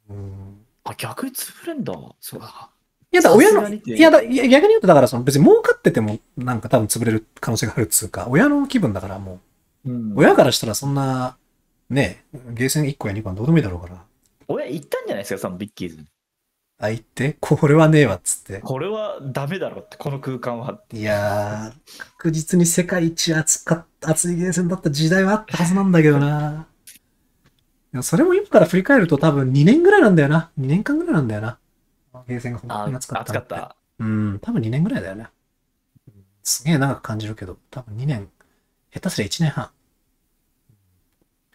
うん。あ、逆に潰れんだ。そうだ。いや、だ親の、いやだ、逆に言うと、だからその別に儲かってても、なんか多分潰れる可能性があるっつうか、親の気分だからもう、うん、親からしたらそんな、ね、ゲーセン1個や2個はどうでもいいだろうから。親行ったんじゃないですか、そのビッキーズに。あ、行ってこれはねえわっつって。これはダメだろって、この空間は。いやー、確実に世界一熱か熱いゲーセンだった時代はあったはずなんだけどな。それも今から振り返ると多分2年ぐらいなんだよな。2年間ぐらいなんだよな。平成が本当に暑かった。暑かった。うん、多分2年ぐらいだよね。すげえ長く感じるけど、多分2年、下手すりゃ1年半。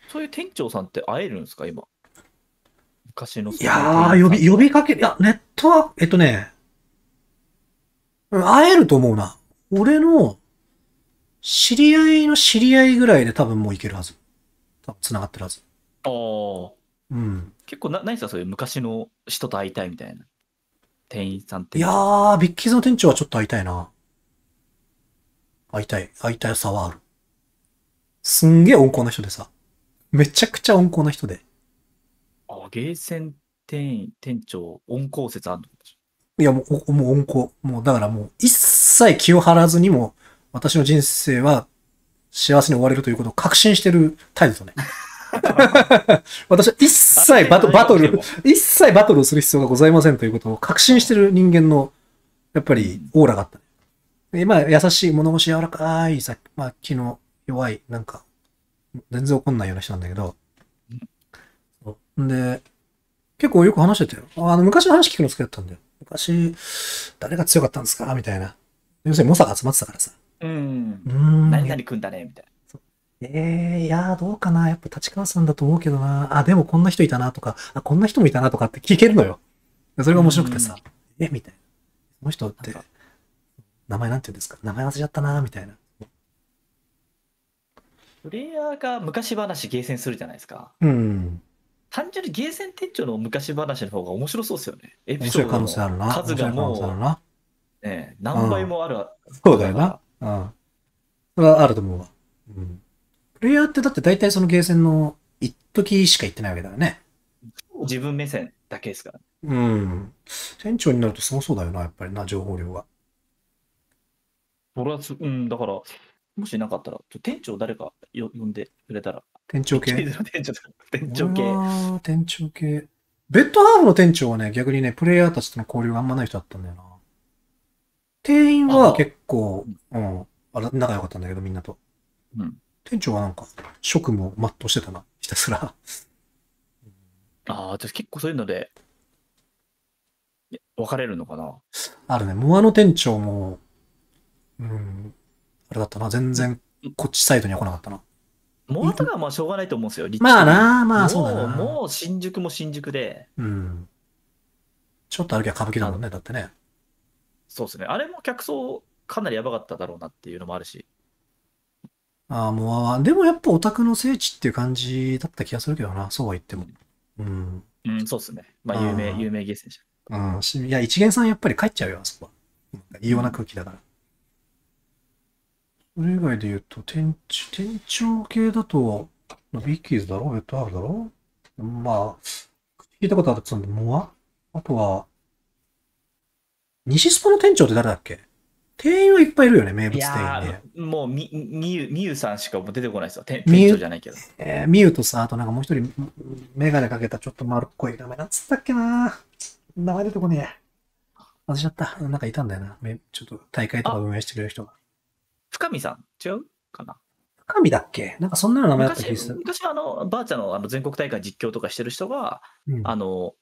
そういう店長さんって会えるんですか、今。昔の。いやー、呼び、呼びかけ、いや、ネットは、えっとね、会えると思うな。俺の、知り合いの知り合いぐらいで多分もういけるはず。多分繋がってるはず。ああ。うん。結構な、何ですか、そういう昔の人と会いたいみたいな。店員さんって。いやー、ビッキーズの店長はちょっと会いたいな。会いたい。会いたい差はある。すんげえ温厚な人でさ。めちゃくちゃ温厚な人で。あ、ゲーセン店員、店長、温厚説あるのいや、もう、もう温厚。もう、だからもう、一切気を張らずにも、私の人生は幸せに終われるということを確信してる態度とね。[laughs] 私は一切バトバトル、一切バトルをする必要がございませんということを確信してる人間の、やっぱりオーラがあった。今、優しい、物腰柔らかい、さまあ、気の弱い、なんか、全然怒んないような人なんだけど、で、結構よく話してたよ。あの、昔の話聞くの好きだったんだよ。昔、誰が強かったんですかみたいな。要するに、猛者が集まってたからさ。うん。うん何々組んだねみたいな。ええー、いやー、どうかな。やっぱ立川さんだと思うけどな。あ、でもこんな人いたなとか、あ、こんな人もいたなとかって聞けるのよ。それが面白くてさ、え、みたいな。その人って、名前なんて言うんですか名前忘れちゃったな、みたいな。プレイヤーが昔話ゲーセンするじゃないですか。うん。単純にゲーセン店長の昔話の方が面白そうですよね。エピソードの数がもう、ね、何倍もある、うん、そうだよな。うん。それはあると思うわ。うん。プレイヤーってだって大体そのゲーセンの一時しか行ってないわけだよね。自分目線だけですから。うん。店長になるとすごそうだよな、やっぱりな、情報量が。俺はうん、だから、もしなかったら、店長誰かよ呼んでくれたら。店長系店長 [laughs] 店長系。店長系。ベッドハーフの店長はね、逆にね、プレイヤーたちとの交流があんまない人だったんだよな。店員は結構、うん、あら仲良かったんだけど、みんなと。うん。店長はなんか、職務を全うしてたな、ひたすら。ああ、私結構そういうので、分かれるのかな。あるね、モアの店長も、うん、あれだったな、全然こっちサイドには来なかったな。モアとかはまあしょうがないと思うんですよ、まあな、まあそうだな。もう新宿も新宿で。うん。ちょっと歩きは歌舞伎だもんね、だってね。そうですね。あれも客層かなりやばかっただろうなっていうのもあるし。ああ、もう、でもやっぱオタクの聖地っていう感じだった気がするけどな、そうは言っても。うん。うん、そうっすね。まあ、有名、有名ゲーセンじゃん。うんし。いや、一元さんやっぱり帰っちゃうよ、あそこは。異様な空気だから。それ以外で言うと、店長、店長系だと、ビッキーズだろベッドアールだろまあ、聞いたことあるっつうんで、モアあとは、西スポの店長って誰だっけ店員はいっぱいいるよね、名物店員で。もうみ、みゆ、みゆさんしかもう出てこないですよ。店店長じゃないけど。えー、みゆとさ、あとなんかもう一人、メガネかけたちょっと丸っこい名前、なんつったっけな名前出てこねえ。忘れちゃった。なんかいたんだよな。ちょっと大会とか運営してくれる人が。深見さん違うかな深見だっけなんかそんなの名前だった気がする。昔あの、ばあちゃんのあの全国大会実況とかしてる人が、うん、あの、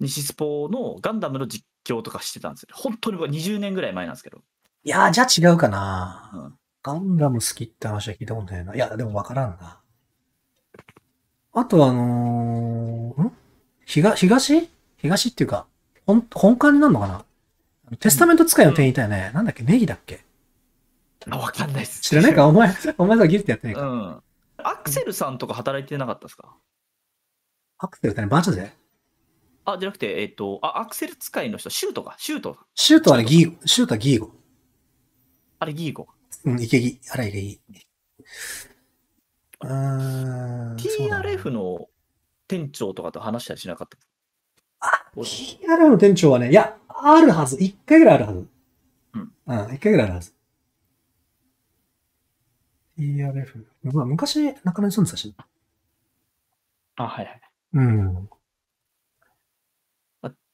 西スポのガンダムの実とかしてたんですよ。本当に僕は20年ぐらい前なんですけど。いやー、じゃあ違うかな、うん、ガンダム好きって話は聞いたことないな。いや、でもわからんな。あとあのー、ん東、東東っていうか、本、本館になるのかなテスタメント使いの店員いたよね。うん、なんだっけネギだっけあ、わかんないっす。知らないか [laughs] お前、お前さ、ギルテやってないか。うん。アクセルさんとか働いてなかったですかアクセルってね、バーチャであ、じゃなくて、えっ、ー、と、あ、アクセル使いの人、シュートか、シュート。シュートはね、ギーゴ。シュートはギーゴ。あれ、ギーゴ。うん、けぎ、あれ、池木。TRF の店長とかと話したりしなかったあ、TRF の店長はね、いや、あるはず。一回ぐらいあるはず。うん。うん、一回ぐらいあるはず。TRF。まあ、昔、中野に住んでたし。あ、はいはい。うん。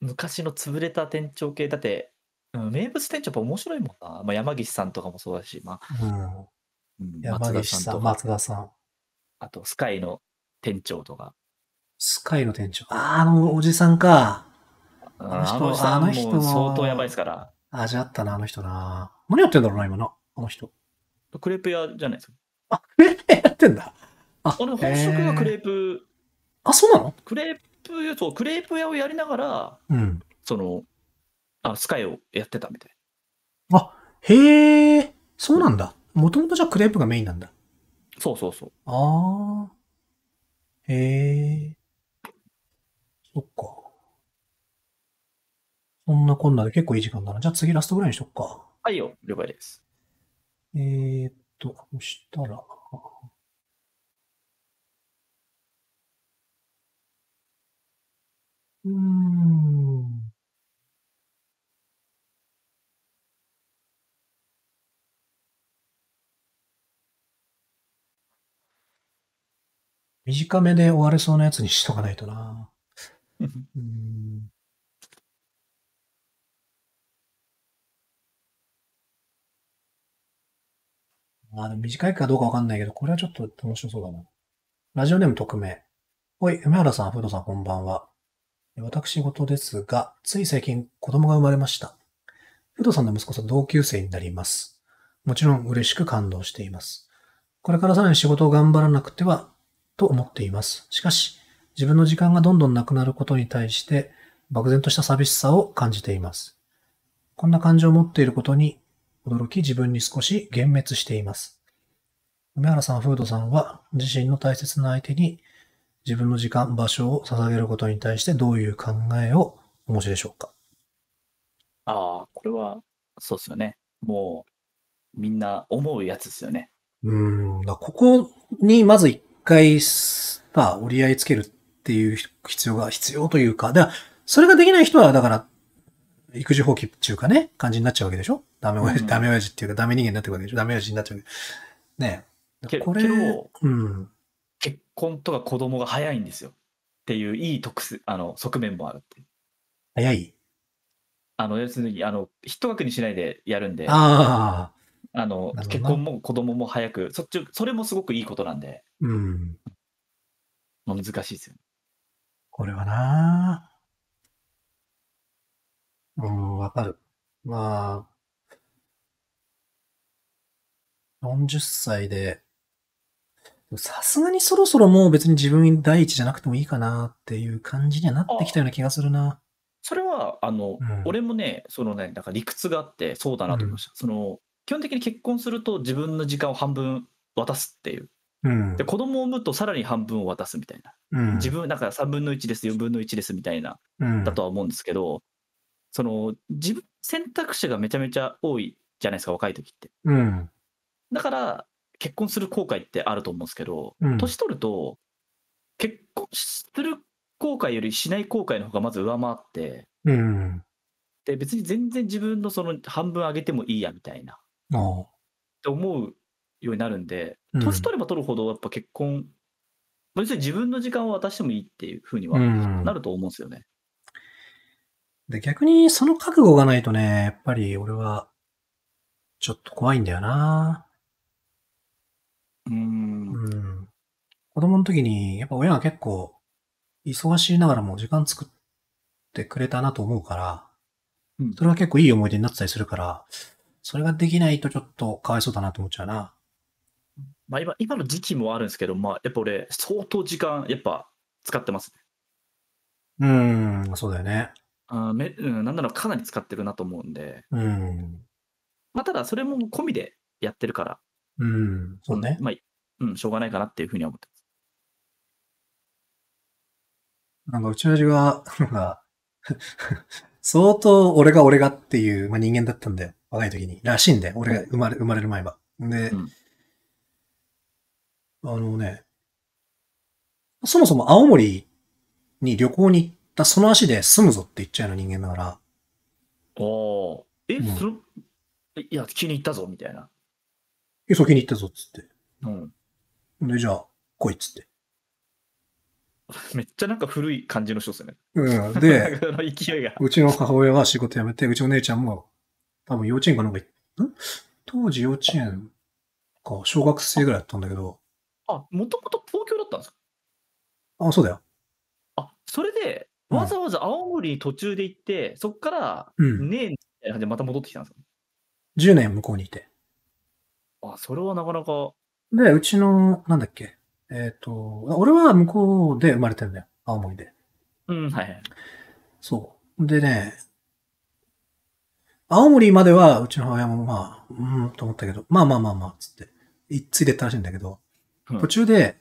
昔の潰れた店長系だって、うん、名物店長やっぱ面白いもんな、まあ、山岸さんとかもそうだし、まあうん、山岸さんと松田さんあとスカイの店長とかスカイの店長ああのおじさんかあの人あの人相当やばいですから味あったなあの人な何やってんだろうな今なあの人クレープ屋じゃないですかあクレープ屋やってんだあ俺本職がクレープ、えー、あそうなのクレーププそうクレープ屋をやりながら、うん、そのあスカイをやってたみたいあへえそうなんだもともとじゃクレープがメインなんだそうそうそうああへえそっかそんなこんなで結構いい時間だな。じゃあ次ラストぐらいにしとっか。はいよ、了解です。えー、っと、そしたら。うん。短めで終われそうなやつにしとかないとな。[laughs] うん。まあ、でも短いかどうかわかんないけど、これはちょっと楽しそうだな。ラジオネーム匿名。おい、梅原さん、フードさん、こんばんは。私事ですが、つい最近子供が生まれました。不動さんの息子さん同級生になります。もちろん嬉しく感動しています。これからさらに仕事を頑張らなくてはと思っています。しかし、自分の時間がどんどんなくなることに対して、漠然とした寂しさを感じています。こんな感情を持っていることに驚き自分に少し幻滅しています。梅原さん、フードさんは自身の大切な相手に自分の時間、場所を捧げることに対してどういう考えをお持ちでしょうかああ、これは、そうですよね。もう、みんな思うやつですよね。うん、だここにまず一回、まあ、折り合いつけるっていう必要が、必要というか、だそれができない人は、だから、育児放棄っていうかね、感じになっちゃうわけでしょダメ親父、うん、ダメ親父っていうか、ダメ人間になってるわけでしょダメ親父になっちゃうわけ。ねこれ、うん。婚とか子供が早いんですよっていういい特すあの側面もあるって早いあの要するにあの一枠にしないでやるんでああの結婚も子供も早くそっちそれもすごくいいことなんで、うん、難しいですよねこれはなうんわかるまあ40歳でさすがにそろそろもう別に自分第一じゃなくてもいいかなっていう感じにはなってきたような気がするな。それは、あの、うん、俺もね、そのね、なんか理屈があって、そうだなと思いました。うん、その、基本的に結婚すると自分の時間を半分渡すっていう。うん、で子供を産むとさらに半分を渡すみたいな、うん、自分だから3分の1です4分の1ですみたいな、だとは思うんですけどその自分選択肢がめちゃめちゃ多いじゃないですか若い時って、だから結婚する後悔ってあると思うんですけど、うん、年取ると結婚する後悔よりしない後悔の方がまず上回って、うん、で別に全然自分のその半分上げてもいいやみたいなって思うようになるんで、うん、年取れば取るほどやっぱ結婚別に自分の時間を渡してもいいっていうふうにはなると思うんですよね。で逆にその覚悟がないとね、やっぱり俺はちょっと怖いんだよなうん。子供の時に、やっぱ親が結構、忙しいながらも時間作ってくれたなと思うから、うん。それは結構いい思い出になってたりするから、それができないとちょっとかわいそうだなと思っちゃうな。まあ、今今の時期もあるんですけど、まあ、やっぱ俺、相当時間、やっぱ使ってますね。うーん、そうだよね。あーめうん、なんならかなり使ってるなと思うんで、うん。まあ、ただそれも込みでやってるから、うん、そうね。まあ、うん、しょうがないかなっていうふうに思ってます。なんか、うちの父は、[laughs] なんか、[laughs] 相当俺が俺がっていう、まあ、人間だったんで、若い時に。らしいんで、俺が生まれ、生まれる前は。で、うん、あのね、そもそも青森に旅行に行ったその足で住むぞって言っちゃうの人間だから。おお。え、うん、そいや、気に入ったぞ、みたいな。え、先に行ったぞ、っつって。うん。で、じゃあ、来い、っつって。めっちゃなんか古い感じの人ですよね。うん。[laughs] で、勢いが。うちの母親は仕事辞めて、うちの姉ちゃんも、多分幼稚園かなんかん、当時幼稚園か、小学生ぐらいだったんだけど。あ、もともと東京だったんですかあ、そうだよ。あ、それで、わざわざ青森に途中で行って、うん、そっから、うん、でまた戻ってきたんですか、う ?10 年向こうにいて。あ、それはなかなか。で、うちの、なんだっけ。えっ、ー、と、俺は向こうで生まれてるんだよ。青森で。うん、はい。そう。でね、青森まではうちの母親もまあ、うんと思ったけど、まあまあまあまあ、つって、いついでったらしいんだけど、うん、途中で、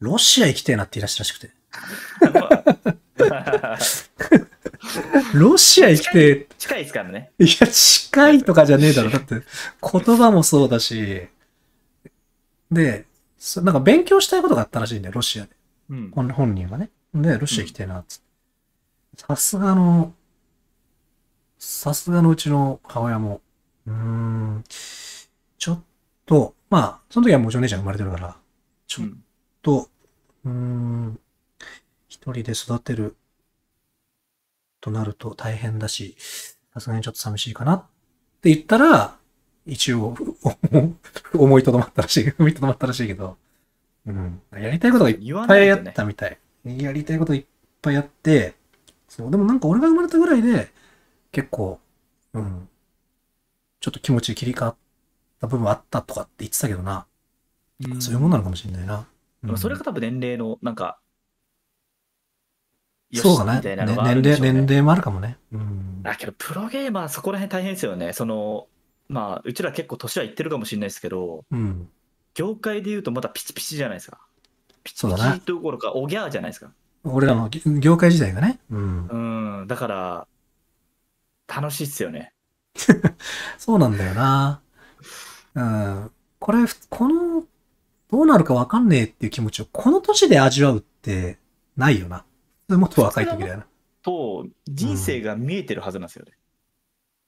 ロシア行きたいなっていらっしゃらしくて。[laughs] [laughs] ロシア行きて近、近いですからね。いや、近いとかじゃねえだろ。だって、言葉もそうだし、で、なんか勉強したいことがあったらしいんだよ、ロシアで。うん、本人がね。で、ロシア行きていな、つって。さすがの、さすがのうちの母親も、うーん、ちょっと、まあ、その時はもちろん姉ちゃん生まれてるから、ちょっと、うん、うーん一人で育てるとなると大変だし、さすがにちょっと寂しいかなって言ったら、一応、[laughs] 思いとどまったらしい、思 [laughs] いとどまったらしいけど、うん。やりたいことがいっぱいやったみたい。いね、やりたいこといっぱいやって、そう、でもなんか俺が生まれたぐらいで、結構、うん、ちょっと気持ち切り替わった部分あったとかって言ってたけどな。うん、そういうもんなのかもしれないな。それが多分年齢のなんかそね、みたいなのがうね、ね年齢、年齢もあるかもね。うん。だけど、プロゲーマー、そこら辺大変ですよね。その、まあ、うちら結構年はいってるかもしれないですけど、うん。業界で言うとまたピチピチじゃないですか。ピチピチどころか、おぎゃーじゃないですか。俺らの業界時代がね。うん。うん、だから、楽しいっすよね。[laughs] そうなんだよな。うん。これ、この、どうなるかわかんねえっていう気持ちをこの年で味わうってないよな。もっと若い時だよな。と人生が見えてるはずなんですよね。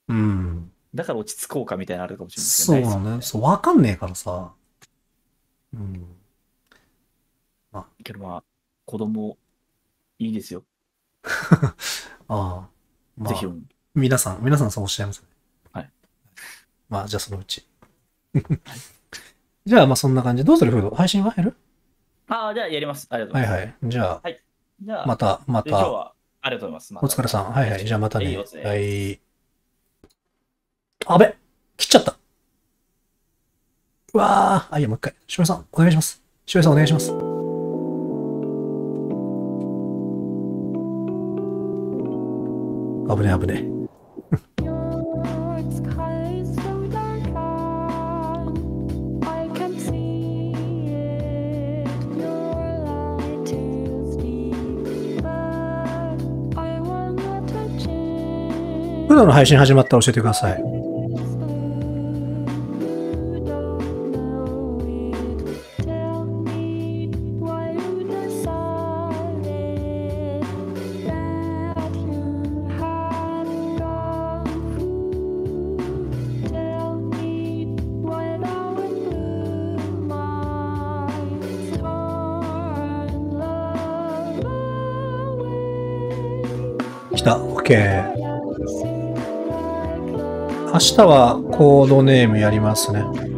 うん。だから落ち着こうかみたいなのあるかもしれないそうだね。そう、わかんねえからさ。うん。まあ、けどまあ、子供、いいですよ。[laughs] ああ。まあ、ぜひ、皆さん、皆さんそうおっしゃいますね。はい。まあ、じゃあそのうち。[laughs] じゃあ、まあそんな感じ。どうするフード配信はやるああ、じゃあやります。ありがとうございます。はいはい。じゃあ。はいじゃあ、また、また。今日はありがとうございます。ま、お疲れさん。はいはい。じゃあまたね。はい。あべ切っちゃった。うわー。あ、いや、もう一回。しおさん、お願いします。しおさん、お願いします。危ね危ね。の配信始まったら教えてください。日はコードネームやりますね。